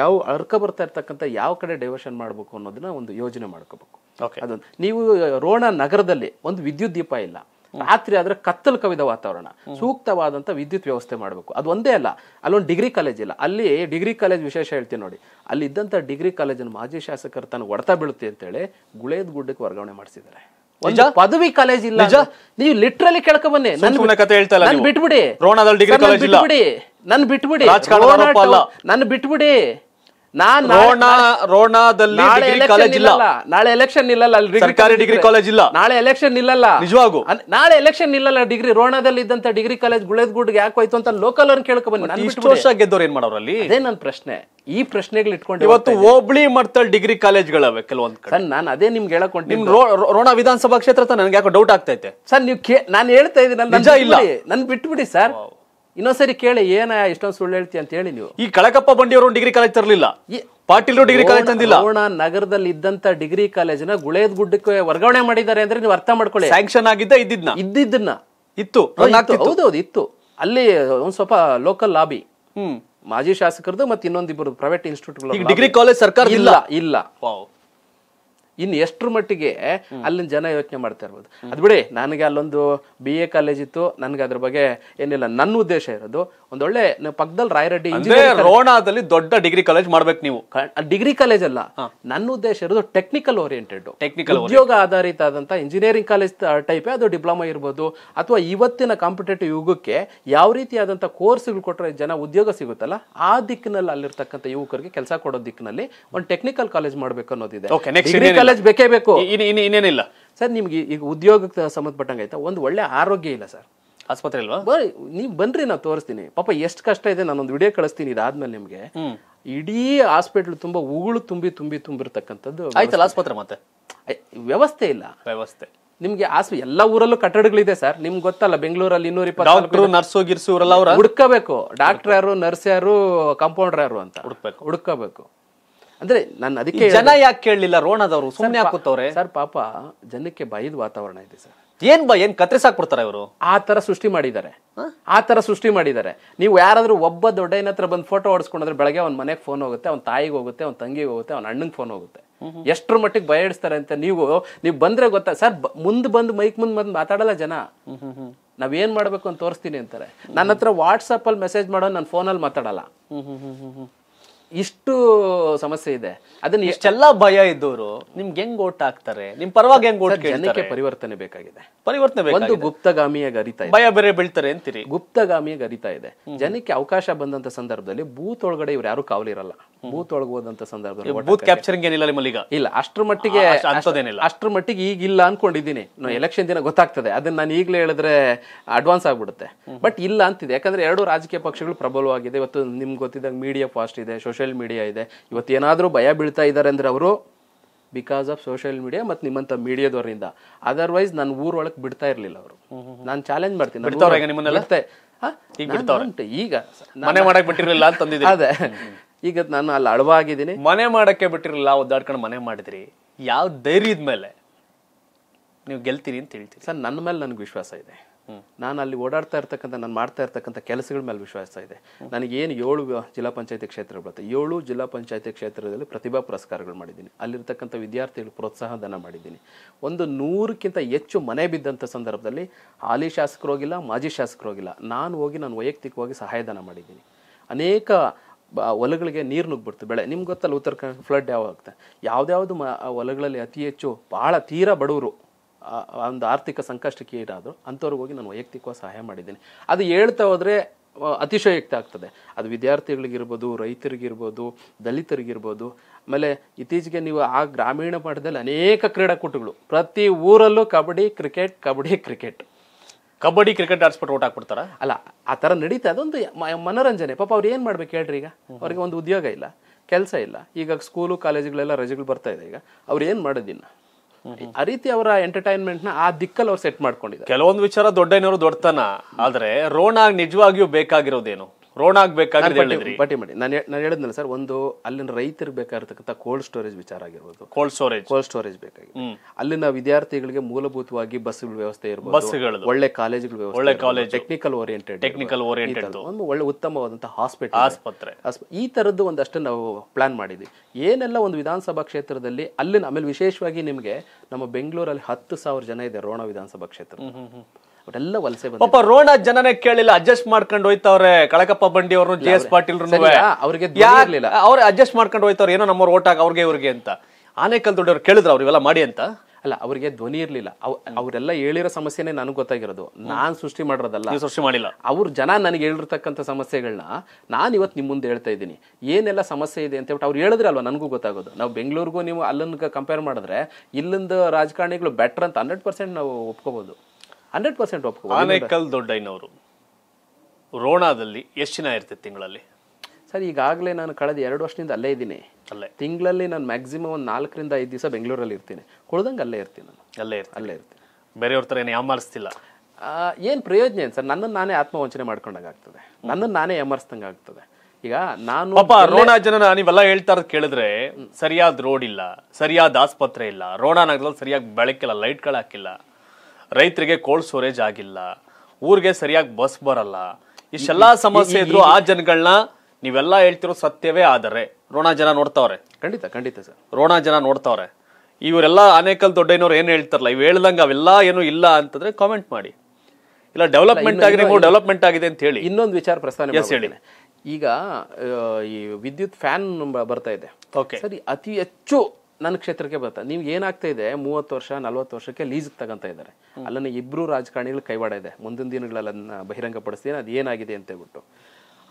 ಯಾವ ಅರ್ಕ ಬರ್ತಾ ಇರ್ತಕ್ಕಂಥ ಯಾವ ಕಡೆ ಡೈವರ್ಷನ್ ಮಾಡಬೇಕು ಅನ್ನೋದನ್ನ ಒಂದು ಯೋಜನೆ ಮಾಡ್ಕೋಬೇಕು ಅದೊಂದು ನೀವು ರೋಣ ನಗರದಲ್ಲಿ ಒಂದು ವಿದ್ಯುತ್ ದೀಪ ಇಲ್ಲ ರಾತ್ರಿ ಆದ್ರೆ ಕತ್ತಲು ಕವಿದ ವಾತಾವರಣ ಸೂಕ್ತವಾದಂತ ವಿದ್ಯುತ್ ವ್ಯವಸ್ಥೆ ಮಾಡಬೇಕು ಅದು ಒಂದೇ ಅಲ್ಲ ಅಲ್ಲೊಂದು ಡಿಗ್ರಿ ಕಾಲೇಜ್ ಇಲ್ಲ ಅಲ್ಲಿ ಡಿಗ್ರಿ ಕಾಲೇಜ್ ವಿಶೇಷ ಹೇಳ್ತೀನಿ ನೋಡಿ ಅಲ್ಲಿ ಇದ್ದಂತ ಡಿಗ್ರಿ ಕಾಲೇಜಿನ ಮಾಜಿ ಶಾಸಕರು ತಾನು ಹೊಡೆತ ಬೀಳುತ್ತೆ ಅಂತೇಳಿ ಗುಳೇದ್ ಗುಡ್ಡಕ್ಕೆ ವರ್ಗಾವಣೆ ಮಾಡಿಸಿದ್ದಾರೆ ಒಂದು ಪದವಿ ಕಾಲೇಜ್ ಇಲ್ಲ ನೀವು ಲಿಟ್ರಲಿ ಕೇಳ್ಕೊ ಬನ್ನಿ ಬಿಟ್ಬಿಡಿ ಬಿಟ್ಬಿಡಿ ನನ್ ಬಿಟ್ಬಿಡಿ ನನ್ ಬಿಟ್ಬಿಡಿ ನಾನ್ ರೋಣಾದಲ್ಲಿ ನಾಳೆ ಎಲೆಕ್ಷನ್ ಇಲ್ಲಲ್ಲ ಸರ್ಕಾರಿ ಡಿಗ್ರಿ ಕಾಲೇಜ್ ಇಲ್ಲ ನಾಳೆ ಎಲೆಕ್ಷನ್ ಇಲ್ಲಲ್ಲ ನಿಜವಾಗೂ ನಾಳೆ ಎಲೆಕ್ಷನ್ ಇಲ್ಲಲ್ಲ ಡಿಗ್ರಿ ರೋಣದಲ್ಲಿ ಇದ್ದಂತ ಡಿಗ್ರಿ ಕಾಲೇಜ್ ಗುಳೇದ್ಗೂಡ್ಗೆ ಯಾಕೆ ಹೋಯ್ತು ಅಂತ ಲೋಕಲ್ ಅವ್ರನ್ನ ಕೇಳ್ಕೊ ಬನ್ನಿ ಇಷ್ಟು ವರ್ಷ ಗೆದ್ದವ್ರು ಏನ್ ಮಾಡೋರಲ್ಲಿ ಅಲ್ಲಿ ಅದೇ ನನ್ನ ಪ್ರಶ್ನೆ ಈ ಪ್ರಶ್ನೆಗಳು ಇಟ್ಕೊಂಡು ಇವತ್ತು ಹೋಬಳಿ ಮರ್ತಳ್ ಡಿಗ್ರಿ ಕಾಲೇಜ್ಗಳವೆ ಕೆಲವೊಂದ್ ಕಡೆ ನಾನು ಅದೇ ನಿಮ್ಗೆ ಹೇಳಕೊಂಡು ನಿಮ್ ರೋಣ ವಿಧಾನಸಭಾ ಕ್ಷೇತ್ರ ನನಗೆ ಯಾಕೋ ಡೌಟ್ ಆಗ್ತೈತೆ ಸರ್ ನೀವು ನಾನು ಹೇಳ್ತಾ ಇದ್ದೀನಿ ನನ್ ಬಿಟ್ಬಿಡಿ ಸರ್ ಇನ್ನೊಂದ್ಸರಿ ಕೇಳಿ ಏನ ಇಷ್ಟೊಂದು ಸುಳ್ಳು ಹೇಳ್ತಿ ಅಂತ ಹೇಳಿ ನೀವು ಈ ಕಳಕಪ್ಪ ಬಂಡಿಯವರು ಡಿಗ್ರಿ ಕಾಲೇಜ್ ತರಲಿಲ್ಲ ಪಾಟೀಲ್ ಡಿಗ್ರಿ ಕಾಲೇಜ್ ತಂದಿಲ್ಲ ನಗರದಲ್ಲಿ ಇದ್ದಂತ ಡಿಗ್ರಿ ನ ಗುಳೇದ್ ಗುಡ್ಡಕ್ಕೆ ವರ್ಗಾವಣೆ ಮಾಡಿದ್ದಾರೆ ಅಂದ್ರೆ ನೀವು ಅರ್ಥ ಮಾಡ್ಕೊಳ್ಳಿ ಸ್ಯಾಂಕ್ಷನ್ ಆಗಿದ್ದ ಇದ್ದಿದ್ನ ಇದ್ದಿದ್ದನ್ನ ಇತ್ತು ಹೌದೌದು ಇತ್ತು ಅಲ್ಲಿ ಒಂದ್ ಸ್ವಲ್ಪ ಲೋಕಲ್ ಲಾಬಿ ಹ್ಮ್ ಮಾಜಿ ಶಾಸಕರದು ಮತ್ತೆ ಇನ್ನೊಂದಿಬ್ಬರು ಪ್ರೈವೇಟ್ ಇನ್ಸ್ಟಿಟ್ಯೂಟ್ ಡಿಗ್ರಿ ಕಾಲೇಜ್ ಸರ್ಕಾರ ಇಲ್ಲ ಇಲ್ಲ ಇನ್ನು ಎಷ್ಟ್ರ ಮಟ್ಟಿಗೆ ಅಲ್ಲಿನ ಜನ ಯೋಚನೆ ಮಾಡ್ತಾ ಇರ್ಬೋದು ಅದು ಬಿಡಿ ನನಗೆ ಅಲ್ಲೊಂದು ಬಿ ಎ ಕಾಲೇಜ್ ಇತ್ತು ನನಗೆ ಅದ್ರ ಬಗ್ಗೆ ಏನಿಲ್ಲ ನನ್ನ ಉದ್ದೇಶ ಇರೋದು ಒಂದೊಳ್ಳೆ ಪಕ್ಕದಲ್ಲಿ ರಾಯರೆಡ್ಡಿ ರೋಣಾದಲ್ಲಿ ದೊಡ್ಡ ಡಿಗ್ರಿ ಕಾಲೇಜ್ ಮಾಡ್ಬೇಕು ನೀವು ಡಿಗ್ರಿ ಕಾಲೇಜ್ ಅಲ್ಲ ನನ್ನ ಉದ್ದೇಶ ಇರೋದು ಟೆಕ್ನಿಕಲ್ ಓರಿಯೆಂಟೆಡ್ ಟೆಕ್ನಿಕಲ್ ಉದ್ಯೋಗ ಆಧಾರಿತ ಆದಂತಹ ಇಂಜಿನಿಯರಿಂಗ್ ಕಾಲೇಜ್ ಟೈಪೇ ಅದು ಡಿಪ್ಲೊಮಾ ಇರ್ಬೋದು ಅಥವಾ ಇವತ್ತಿನ ಕಾಂಪಿಟೇಟಿವ್ ಯುಗಕ್ಕೆ ಯಾವ ರೀತಿ ಆದಂತಹ ಕೋರ್ಸ್ಗಳು ಕೊಟ್ಟರೆ ಜನ ಉದ್ಯೋಗ ಸಿಗುತ್ತಲ್ಲ ಆ ದಿಕ್ಕಿನಲ್ಲಿ ಅಲ್ಲಿರ್ತಕ್ಕಂಥ ಯುವಕರಿಗೆ ಕೆಲಸ ಕೊಡೋ ದಿಕ್ಕಿನಲ್ಲಿ ಒಂದು ಟೆಕ್ನಿಕಲ್ ಕಾಲೇಜ್ ಮಾಡಬೇಕು ಅನ್ನೋದಿದೆ ನಾಲೆಜ್ ಬೇಕೇ ಬೇಕು ಇನ್ನೇನಿಲ್ಲ ಸರ್ ನಿಮ್ಗೆ ಈಗ ಉದ್ಯೋಗಕ್ಕೆ ಸಂಬಂಧಪಟ್ಟಂಗೆ ಆಯ್ತಾ ಒಂದು ಒಳ್ಳೆ ಆರೋಗ್ಯ ಇಲ್ಲ ಸರ್ ಆಸ್ಪತ್ರೆ ಅಲ್ವಾ ನೀವು ಬನ್ರಿ ನಾವು ತೋರಿಸ್ತೀನಿ ಪಾಪ ಎಷ್ಟು ಕಷ್ಟ ಇದೆ ನಾನೊಂದು ವಿಡಿಯೋ ಕಳಿಸ್ತೀನಿ ಇದಾದ್ಮೇಲೆ ನಿಮಗೆ ಇಡೀ ಹಾಸ್ಪಿಟ್ಲ್ ತುಂಬಾ ಉಗುಳು ತುಂಬಿ ತುಂಬಿ ತುಂಬಿರ್ತಕ್ಕಂಥದ್ದು ಆಯ್ತಲ್ಲ ಆಸ್ಪತ್ರೆ ಮತ್ತೆ ವ್ಯವಸ್ಥೆ ಇಲ್ಲ ವ್ಯವಸ್ಥೆ ನಿಮ್ಗೆ ಆಸ್ಪಿ ಎಲ್ಲ ಊರಲ್ಲೂ ಕಟ್ಟಡಗಳಿದೆ ಸರ್ ನಿಮ್ಗೆ ಗೊತ್ತಲ್ಲ ಬೆಂಗಳೂರಲ್ಲಿ ಇನ್ನೂರ ಇಪ್ಪತ್ತು ನರ್ಸು ಗಿರ್ಸು ಹುಡ್ಕಬೇಕು ಡಾಕ್ಟರ್ ಯಾರು ನರ್ಸ್ ಯಾರು ಕಾಂಪೌಂಡರ್ ಯಾರು ಅಂತ ಹುಡ್ಕಬೇಕು ಹುಡ್ಕೋಬೇಕು ಅಂದ್ರೆ ನನ್ನ ಅದಕ್ಕೆ ಜನ ಯಾಕೆ ಕೇಳಲಿಲ್ಲ ರೋಣದವರು ಸುಮ್ಮನೆ ಹಾಕುತ್ತವ್ರೆ ಸರ್ ಪಾಪ ಜನಕ್ಕೆ ಭಯದ ವಾತಾವರಣ ಇದೆ ಸರ್ ಏನ್ ಬಾ ಏನ್ ಕತ್ರಿಸಾಕ್ ಬಿಡ್ತಾರೆ ಇವರು ಆ ತರ ಸೃಷ್ಟಿ ಮಾಡಿದ್ದಾರೆ ಆ ತರ ಸೃಷ್ಟಿ ಮಾಡಿದ್ದಾರೆ ನೀವು ಯಾರಾದ್ರೂ ಒಬ್ಬ ದೊಡ್ಡಯ್ಯನ ಹತ್ರ ಬಂದು ಫೋಟೋ ಹೊಡ್ಸ್ಕೊಂಡ್ರೆ ಬೆಳಗ್ಗೆ ಅವ್ನ ಮನೆಗೆ ಫೋನ್ ಹೋಗುತ್ತೆ ಅವ್ನ ತಾಯಿಗೆ ಹೋಗುತ್ತೆ ಅವ್ನ ತಂಗಿಗೆ ಹೋಗುತ್ತೆ ಅವ್ನ ಅಣ್ಣಂಗೆ ಫೋನ್ ಹೋಗುತ್ತೆ ಎಷ್ಟ್ರ ಮಟ್ಟಿಗೆ ಭಯ ಇಡಿಸ್ತಾರೆ ಅಂತ ನೀವು ನೀವು ಬಂದ್ರೆ ಗೊತ್ತಾ ಸರ್ ಮುಂದ್ ಬಂದು ಮೈಕ್ ಮುಂದ್ ಬಂದು ಮಾತಾಡಲ್ಲ ಜನ ಏನ್ ಮಾಡ್ಬೇಕು ಅಂತ ತೋರಿಸ್ತೀನಿ ಅಂತಾರೆ ನನ್ನ ಹತ್ರ ಅಲ್ಲಿ ಮೆಸೇಜ್ ಮಾಡೋದು ನಾನು ಫೋನಲ್ಲಿ ಮಾತಾಡಲ್ಲ ಇಷ್ಟು ಸಮಸ್ಯೆ ಇದೆ ಅದನ್ನ ಇಷ್ಟೆಲ್ಲ ಭಯ ಇದ್ದವರು ನಿಮ್ಗೆ ಹೆಂಗ್ ಓಟ್ ಹಾಕ್ತಾರೆ ನಿಮ್ ಪರವಾಗಿ ಹೆಂಗ್ ಓಟ್ ಜನಕ್ಕೆ ಪರಿವರ್ತನೆ ಬೇಕಾಗಿದೆ ಪರಿವರ್ತನೆ ಒಂದು ಗುಪ್ತಗಾಮಿಯಾಗಿ ಅರಿತಾ ಭಯ ಬೇರೆ ಬೀಳ್ತಾರೆ ಅಂತೀರಿ ಗುಪ್ತಗಾಮಿಯ ಅರಿತಾ ಇದೆ ಜನಕ್ಕೆ ಅವಕಾಶ ಬಂದಂತ ಸಂದರ್ಭದಲ್ಲಿ ಬೂತ್ ಒಳಗಡೆ ಇವ್ರು ಯಾರು ಕಾವಲಿರಲ್ಲ ಬೂತ್ ಒಳಗೆ ಹೋದಂತ ಸಂದರ್ಭದಲ್ಲಿ ಬೂತ್ ಕ್ಯಾಪ್ಚರಿಂಗ್ ಏನಿಲ್ಲ ನಿಮ್ಮಲ್ಲಿ ಇಲ್ಲ ಅಷ್ಟ್ರ ಮಟ್ಟಿಗೆ ಅಂತದೇನಿಲ್ಲ ಅಷ್ಟ್ರ ಮಟ್ಟಿಗೆ ಈಗ ಇಲ್ಲ ಅನ್ಕೊಂಡಿದ್ದೀನಿ ಎಲೆಕ್ಷನ್ ದಿನ ಗೊತ್ತಾಗ್ತದೆ ಅದನ್ನ ನಾನು ಈಗಲೇ ಹೇಳಿದ್ರೆ ಅಡ್ವಾನ್ಸ್ ಆಗ್ಬಿಡುತ್ತೆ ಬಟ್ ಇಲ್ಲ ಅಂತಿದೆ ಯಾಕಂದ್ರೆ ಎರಡು ರಾಜಕೀಯ ಪಕ್ಷಗಳು ಪ್ರಬಲವಾಗಿದೆ ಇವತ್ತು ನಿಮ್ಗೆ ಗೊತ್ತಿದ್ದಂಗೆ ಮೀಡಿಯಾ ಫಾಸ್ಟ್ ಇದೆ ಸೋಷಿಯಲ್ ಮೀಡಿಯಾ ಇದೆ ಇವತ್ತು ಏನಾದರೂ ಭಯ ಬೀಳ್ತಾ ಇದ್ದಾರೆ ಅಂದ್ರೆ ಅವರು ಬಿಕಾಸ್ ಆಫ್ ಸೋಷಿಯಲ್ ಮೀಡಿಯಾ ಮತ್ತೆ ನಿಮ್ಮಂತ ಮೀಡಿಯಾದವರಿಂದ ಅದರ್ವೈಸ್ ನಾನು ಊರೊಳಗೆ ಬಿಡ್ತಾ ಇರಲಿಲ್ಲ ಅವರು ನಾನು ಚಾಲೆಂಜ್ ಮಾಡ್ತೀನಿ ಈಗ ಮನೆ ಮಾಡಕ್ ಬಿಟ್ಟಿರಲಿಲ್ಲ ಅದೇ ಈಗ ನಾನು ಅಲ್ಲಿ ಅಳವಾಗಿದ್ದೀನಿ ಮನೆ ಮಾಡೋಕ್ಕೆ ಬಿಟ್ಟಿರಲಿಲ್ಲ ಒದ್ದಾಡ್ಕೊಂಡು ಮನೆ ಮಾಡಿದ್ರಿ ಯಾವ ಧೈರ್ಯದ ಮೇಲೆ ನೀವು ಗೆಲ್ತೀರಿ ಅಂತ ಹೇಳ್ತೀರಿ ಸರ್ ನನ್ನ ಮೇಲೆ ನನಗೆ ವಿಶ್ವಾಸ ಇದೆ ನಾನು ಅಲ್ಲಿ ಓಡಾಡ್ತಾ ಇರ್ತಕ್ಕಂಥ ನಾನು ಮಾಡ್ತಾ ಇರ್ತಕ್ಕಂಥ ಕೆಲಸಗಳ ಮೇಲೆ ವಿಶ್ವಾಸ ಇದೆ ನನಗೆ ಏನು ಏಳು ಜಿಲ್ಲಾ ಪಂಚಾಯತಿ ಕ್ಷೇತ್ರ ಬರುತ್ತೆ ಏಳು ಜಿಲ್ಲಾ ಪಂಚಾಯತಿ ಕ್ಷೇತ್ರದಲ್ಲಿ ಪ್ರತಿಭಾ ಪುರಸ್ಕಾರಗಳು ಮಾಡಿದ್ದೀನಿ ಅಲ್ಲಿರ್ತಕ್ಕಂಥ ವಿದ್ಯಾರ್ಥಿಗಳು ಪ್ರೋತ್ಸಾಹ ಧನ ಮಾಡಿದ್ದೀನಿ ಒಂದು ನೂರಕ್ಕಿಂತ ಹೆಚ್ಚು ಮನೆ ಬಿದ್ದಂಥ ಸಂದರ್ಭದಲ್ಲಿ ಹಾಲಿ ಶಾಸಕರು ಹೋಗಿಲ್ಲ ಮಾಜಿ ಶಾಸಕರು ಹೋಗಿಲ್ಲ ನಾನು ಹೋಗಿ ನಾನು ವೈಯಕ್ತಿಕವಾಗಿ ಸಹಾಯಧನ ಮಾಡಿದ್ದೀನಿ ಅನೇಕ ಹೊಲಗಳಿಗೆ ನೀರು ನುಗ್ಬಿಡ್ತು ಬೆಳೆ ನಿಮ್ಗೆ ಗೊತ್ತಲ್ಲ ಉತ್ತರ ಕನ್ನಡ ಫ್ಲಡ್ ಯಾವಾಗುತ್ತೆ ಯಾವುದ್ಯಾವುದು ಮ ಹೊಲಗಳಲ್ಲಿ ಅತಿ ಹೆಚ್ಚು ಭಾಳ ತೀರಾ ಬಡವರು ಒಂದು ಆರ್ಥಿಕ ಸಂಕಷ್ಟಕ್ಕೆ ಈಡಾದರು ಅಂಥವ್ರಿಗೆ ಹೋಗಿ ನಾನು ವೈಯಕ್ತಿಕವಾಗಿ ಸಹಾಯ ಮಾಡಿದ್ದೀನಿ ಅದು ಹೇಳ್ತಾ ಹೋದರೆ ಅತಿಶಯುಕ್ತ ಆಗ್ತದೆ ಅದು ವಿದ್ಯಾರ್ಥಿಗಳಿಗಿರ್ಬೋದು ರೈತರಿಗಿರ್ಬೋದು ದಲಿತರಿಗಿರ್ಬೋದು ಆಮೇಲೆ ಇತ್ತೀಚೆಗೆ ನೀವು ಆ ಗ್ರಾಮೀಣ ಮಟ್ಟದಲ್ಲಿ ಅನೇಕ ಕ್ರೀಡಾಕೂಟಗಳು ಪ್ರತಿ ಊರಲ್ಲೂ kabaddi cricket kabaddi cricket kabaddi cricket ಆಡಿಸ್ಬಿಟ್ಟು ಓಟ್ ಹಾಕ್ಬಿಡ್ತಾರ ಅಲ್ಲ ಆ ಥರ ನಡೀತಾ ಅದೊಂದು ಮನೋರಂಜನೆ ಪಾಪ ಅವ್ರು ಏನು ಮಾಡ್ಬೇಕು ಹೇಳ್ರಿ ಈಗ ಅವ್ರಿಗೆ ಒಂದು ಉದ್ಯೋಗ ಇಲ್ಲ ಕೆಲಸ ಇಲ್ಲ ಈಗ ಸ್ಕೂಲು ಕಾಲೇಜುಗಳೆಲ್ಲ ರಜೆಗಳು ಬರ್ತಾ ಇದೆ ಈಗ ಅವ್ರು ಏನು ಮಾಡೋದಿನ್ನ ಆ ರೀತಿ ಅವರ ಎಂಟರ್ಟೈನ್ಮೆಂಟ್ ನ ಆ ದಿಕ್ಕಲ್ಲಿ ಅವ್ರು ಸೆಟ್ ಮಾಡ್ಕೊಂಡಿದ್ದಾರೆ ಕೆಲವೊಂದು ವಿಚಾರ ದೊಡ್ಡ ದೊಡ್ಡತನ ಆದರೆ ರೋಣ ನಿಜವಾಗಿಯೂ ಬೇಕಾಗಿರೋದೇನು ರೋಣ ಮಾಡಿ ನಾನು ನಾನು ಹೇಳಿದ್ನಲ್ಲ ಸರ್ ಒಂದು ಅಲ್ಲಿನ ರೈತರಿಗೆ ಬೇಕಾಗಿರ್ತಕ್ಕಂಥ ಕೋಲ್ಡ್ ಸ್ಟೋರೇಜ್ ವಿಚಾರ ಆಗಿರ್ಬೋದು ಕೋಲ್ಡ್ ಸ್ಟೋರೇಜ್ ಕೋಲ್ಡ್ ಸ್ಟೋರೇಜ್ ಬೇಕಾಗಿ ಅಲ್ಲಿನ ವಿದ್ಯಾರ್ಥಿಗಳಿಗೆ ಮೂಲಭೂತವಾಗಿ ಬಸ್ಗಳ ವ್ಯವಸ್ಥೆ ಇರಬಹುದು ಒಳ್ಳೆ ಕಾಲೇಜ್ಗಳ ವ್ಯವಸ್ಥೆ ಒಳ್ಳೆ college technical oriented technical oriented ಒಂದು ಒಳ್ಳೆ ಉತ್ತಮವಾದಂತಹ ಹಾಸ್ಪಿಟಲ್ ಆಸ್ಪತ್ರೆ ಈ ತರದ್ದು ಒಂದಷ್ಟು ನಾವು ಪ್ಲಾನ್ ಮಾಡಿದ್ವಿ ಏನೆಲ್ಲ ಒಂದು ವಿಧಾನಸಭಾ ಕ್ಷೇತ್ರದಲ್ಲಿ ಅಲ್ಲಿನ ಆಮೇಲೆ ವಿಶೇಷವಾಗಿ ನಿಮಗೆ ನಮ್ಮ ಬೆಂಗಳೂರಲ್ಲಿ ಹತ್ತು ಸಾವಿರ ಜನ ಇದೆ ರೋಣ ವಿಧಾನಸಭಾ ಕ್ಷೇತ್ರ ಅವರೆಲ್ಲ ವಲಸೆ ಪಾಪ ರೋಣ ಜನನೇ ಕೇಳಿಲ್ಲ ಅಡ್ಜಸ್ಟ್ ಮಾಡ್ಕೊಂಡು ಹೋಯ್ತವ್ರೆ ಕಳಕಪ್ಪ ಬಂಡಿ ಅವರು ಜೆ ಎಸ್ ಪಾಟೀಲ್ ಅವ್ರಿಗೆ ಅವ್ರು ಅಡ್ಜಸ್ಟ್ ಮಾಡ್ಕೊಂಡು ಹೋಯ್ತವ್ರು ಏನೋ ನಮ್ಮ ಓಟ್ ಹಾಕಿ ಅವ್ರಿಗೆ ಇವ್ರಿಗೆ ಅಂತ ಆನೇಕಲ್ ದೊಡ್ಡವ್ರು ಕೇಳಿದ್ರು ಅವ್ರು ಮಾಡಿ ಅಂತ ಅಲ್ಲ ಅವರಿಗೆ ಧ್ವನಿ ಇರಲಿಲ್ಲ ಅವರೆಲ್ಲ ಹೇಳಿರೋ ಸಮಸ್ಯೆನೆ ನನಗೆ ಗೊತ್ತಾಗಿರೋದು ನಾನು ಸೃಷ್ಟಿ ಮಾಡಿರೋದಲ್ಲ ಸೃಷ್ಟಿ ಮಾಡಿಲ್ಲ ಅವ್ರ ಜನ ನನಗೆ ಹೇಳಿರ್ತಕ್ಕಂಥ ಸಮಸ್ಯೆಗಳನ್ನ ನಾನು ಇವತ್ತು ನಿಮ್ಮ ಮುಂದೆ ಹೇಳ್ತಾ ಇದ್ದೀನಿ ಏನೆಲ್ಲ ಸಮಸ್ಯೆ ಇದೆ ಅಂತ ಹೇಳ್ಬಿಟ್ಟು ಅವ್ರು ಅಲ್ವಾ ನನಗೂ ಗೊತ್ತಾಗೋದು ನಾವು ಬೆಂಗಳೂರಿಗೂ ನೀವು ಅಲ್ಲಿಂದ ಕಂಪೇರ್ ಮಾಡಿದ್ರೆ ಇಲ್ಲಿಂದ ರಾಜಕಾರಣಿಗಳು ಬೆಟರ್ ಅಂತ ಹಂಡ್ರೆಡ್ ಪರ್ಸೆಂಟ್ ನಾವು ಒಪ್ಕೋಬೋದು ಹಂಡ್ರೆಡ್ ಪರ್ಸೆಂಟ್ ಒಪ್ಕೋ ಆನೇಕಲ್ ದೊಡ್ಡಯ್ಯನವರು ರೋಣದಲ್ಲಿ ಎಷ್ಟು ದಿನ ಇರ್ತೈತೆ ತಿಂಗಳಲ್ಲಿ ಸರ್ ಈಗಾಗಲೇ ನಾನು ಕಳೆದ ಎರಡು ವರ್ಷದಿಂದ ಅಲ್ಲೇ ಇದ್ದೀನಿ ಅಲ್ಲೇ ತಿಂಗಳಲ್ಲಿ ನಾನು ಮ್ಯಾಕ್ಸಿಮಮ್ ಒಂದು ನಾಲ್ಕರಿಂದ ಐದು ದಿವಸ ಬೆಂಗಳೂರಲ್ಲಿ ಇರ್ತೀನಿ ಉಳ್ದಂಗೆ ಅಲ್ಲೇ ಇರ್ತೀನಿ ನಾನು ಅಲ್ಲೇ ಇರ್ತೀನಿ ಅಲ್ಲೇ ಇರ್ತೀನಿ ಬೇರೆಯವ್ರ ಥರ ಏನು ಯಾಮಾರಿಸ್ತಿಲ್ಲ ಏನು ಪ್ರಯೋಜನ ಏನು ಸರ್ ನನ್ನನ್ನು ನಾನೇ ಆತ್ಮವಂಚನೆ ಮಾಡ್ಕೊಂಡಂಗೆ ಆಗ್ತದೆ ನನ್ನನ್ನು ನಾನೇ ಯಾಮಾರಿಸ್ದಂಗೆ ಆಗ್ತದೆ ಈಗ ನಾನು ಪಾಪ ರೋಣ ಜನನ ನೀವೆಲ್ಲ ಹೇಳ್ತಾ ಇರೋದು ಕೇಳಿದ್ರೆ ಸರಿಯಾದ ರೋಡ್ ಇಲ್ಲ ಸರಿಯಾದ ಆಸ್ಪತ್ರೆ ಇಲ್ಲ ರೋಣ ನಗರದಲ್ಲಿ ಸರಿಯಾಗಿ ಬೆಳಕಿಲ್ಲ ಲೈಟ್ಗಳು ಹಾಕಿಲ್ಲ ರೈತರಿಗೆ ಕೋಲ್ಡ್ ಸ್ಟೋರೇಜ್ ಆಗಿಲ್ಲ ಊರಿಗೆ ಸರಿಯಾಗಿ ಬಸ್ ಬರಲ್ಲ ಇಷ್ಟೆಲ್ಲಾ ಸಮಸ್ಯೆ ಇದ್ರು ಆ ಜನಗಳನ್ನ ನೀವೆಲ್ಲ ಹೇಳ್ತಿರೋ ಸತ್ಯವೇ ಆದರೆ ರೋಣ ಜನ ನೋಡ್ತಾವ್ರೆ ಖಂಡಿತ ಖಂಡಿತ ಸರ್ ರೋಣ ಜನ ನೋಡ್ತಾವ್ರೆ ಇವರೆಲ್ಲ ಆನೇಕಲ್ ದೊಡ್ಡಯ್ಯನವ್ರು ಏನು ಹೇಳ್ತಾರಲ್ಲ ಇವ್ ಹೇಳ್ದಂಗೆ ಅವೆಲ್ಲ ಏನು ಇಲ್ಲ ಅಂತಂದ್ರೆ ಕಾಮೆಂಟ್ ಮಾಡಿ ಇಲ್ಲ ಡೆವಲಪ್ಮೆಂಟ್ ಆಗಿದೆ ನೀವು ಡೆವಲಪ್ಮೆಂಟ್ ಆಗಿದೆ ಅಂತ ಹೇಳಿ ಇನ್ನೊಂದು ವಿಚಾರ ಪ್ರಸ್ತಾವನೆ ಹೇಳಿ ಈಗ ಈ ವಿದ್ಯುತ್ ಫ್ಯಾನ್ ಬರ್ತಾ ಇದೆ ಸರಿ ಅತಿ ಹೆಚ್ಚು ನನ್ನ ಕ್ಷೇತ್ರಕ್ಕೆ ಬರ್ತಾ ನೀವು ಏನಾಗ್ತಾ ಇದೆ ಮೂವತ್ತು ವರ್ಷ ನಲ್ವತ್ತು ವರ್ಷಕ್ಕೆ ಲೀಸ್ಗೆ ತಗೊಂತ ಇದ್ದಾರೆ ಅಲ್ಲಿನ ಇಬ್ಬರು ರಾಜಕಾರಣಿಗಳು ಕೈವಾಡ ಇದೆ ಮುಂದಿನ ದಿನಗಳಲ್ಲಿ ಅದನ್ನು ಪಡಿಸ್ತೀನಿ ಅದು ಏನಾಗಿದೆ ಅಂತ ಹೇಳ್ಬಿಟ್ಟು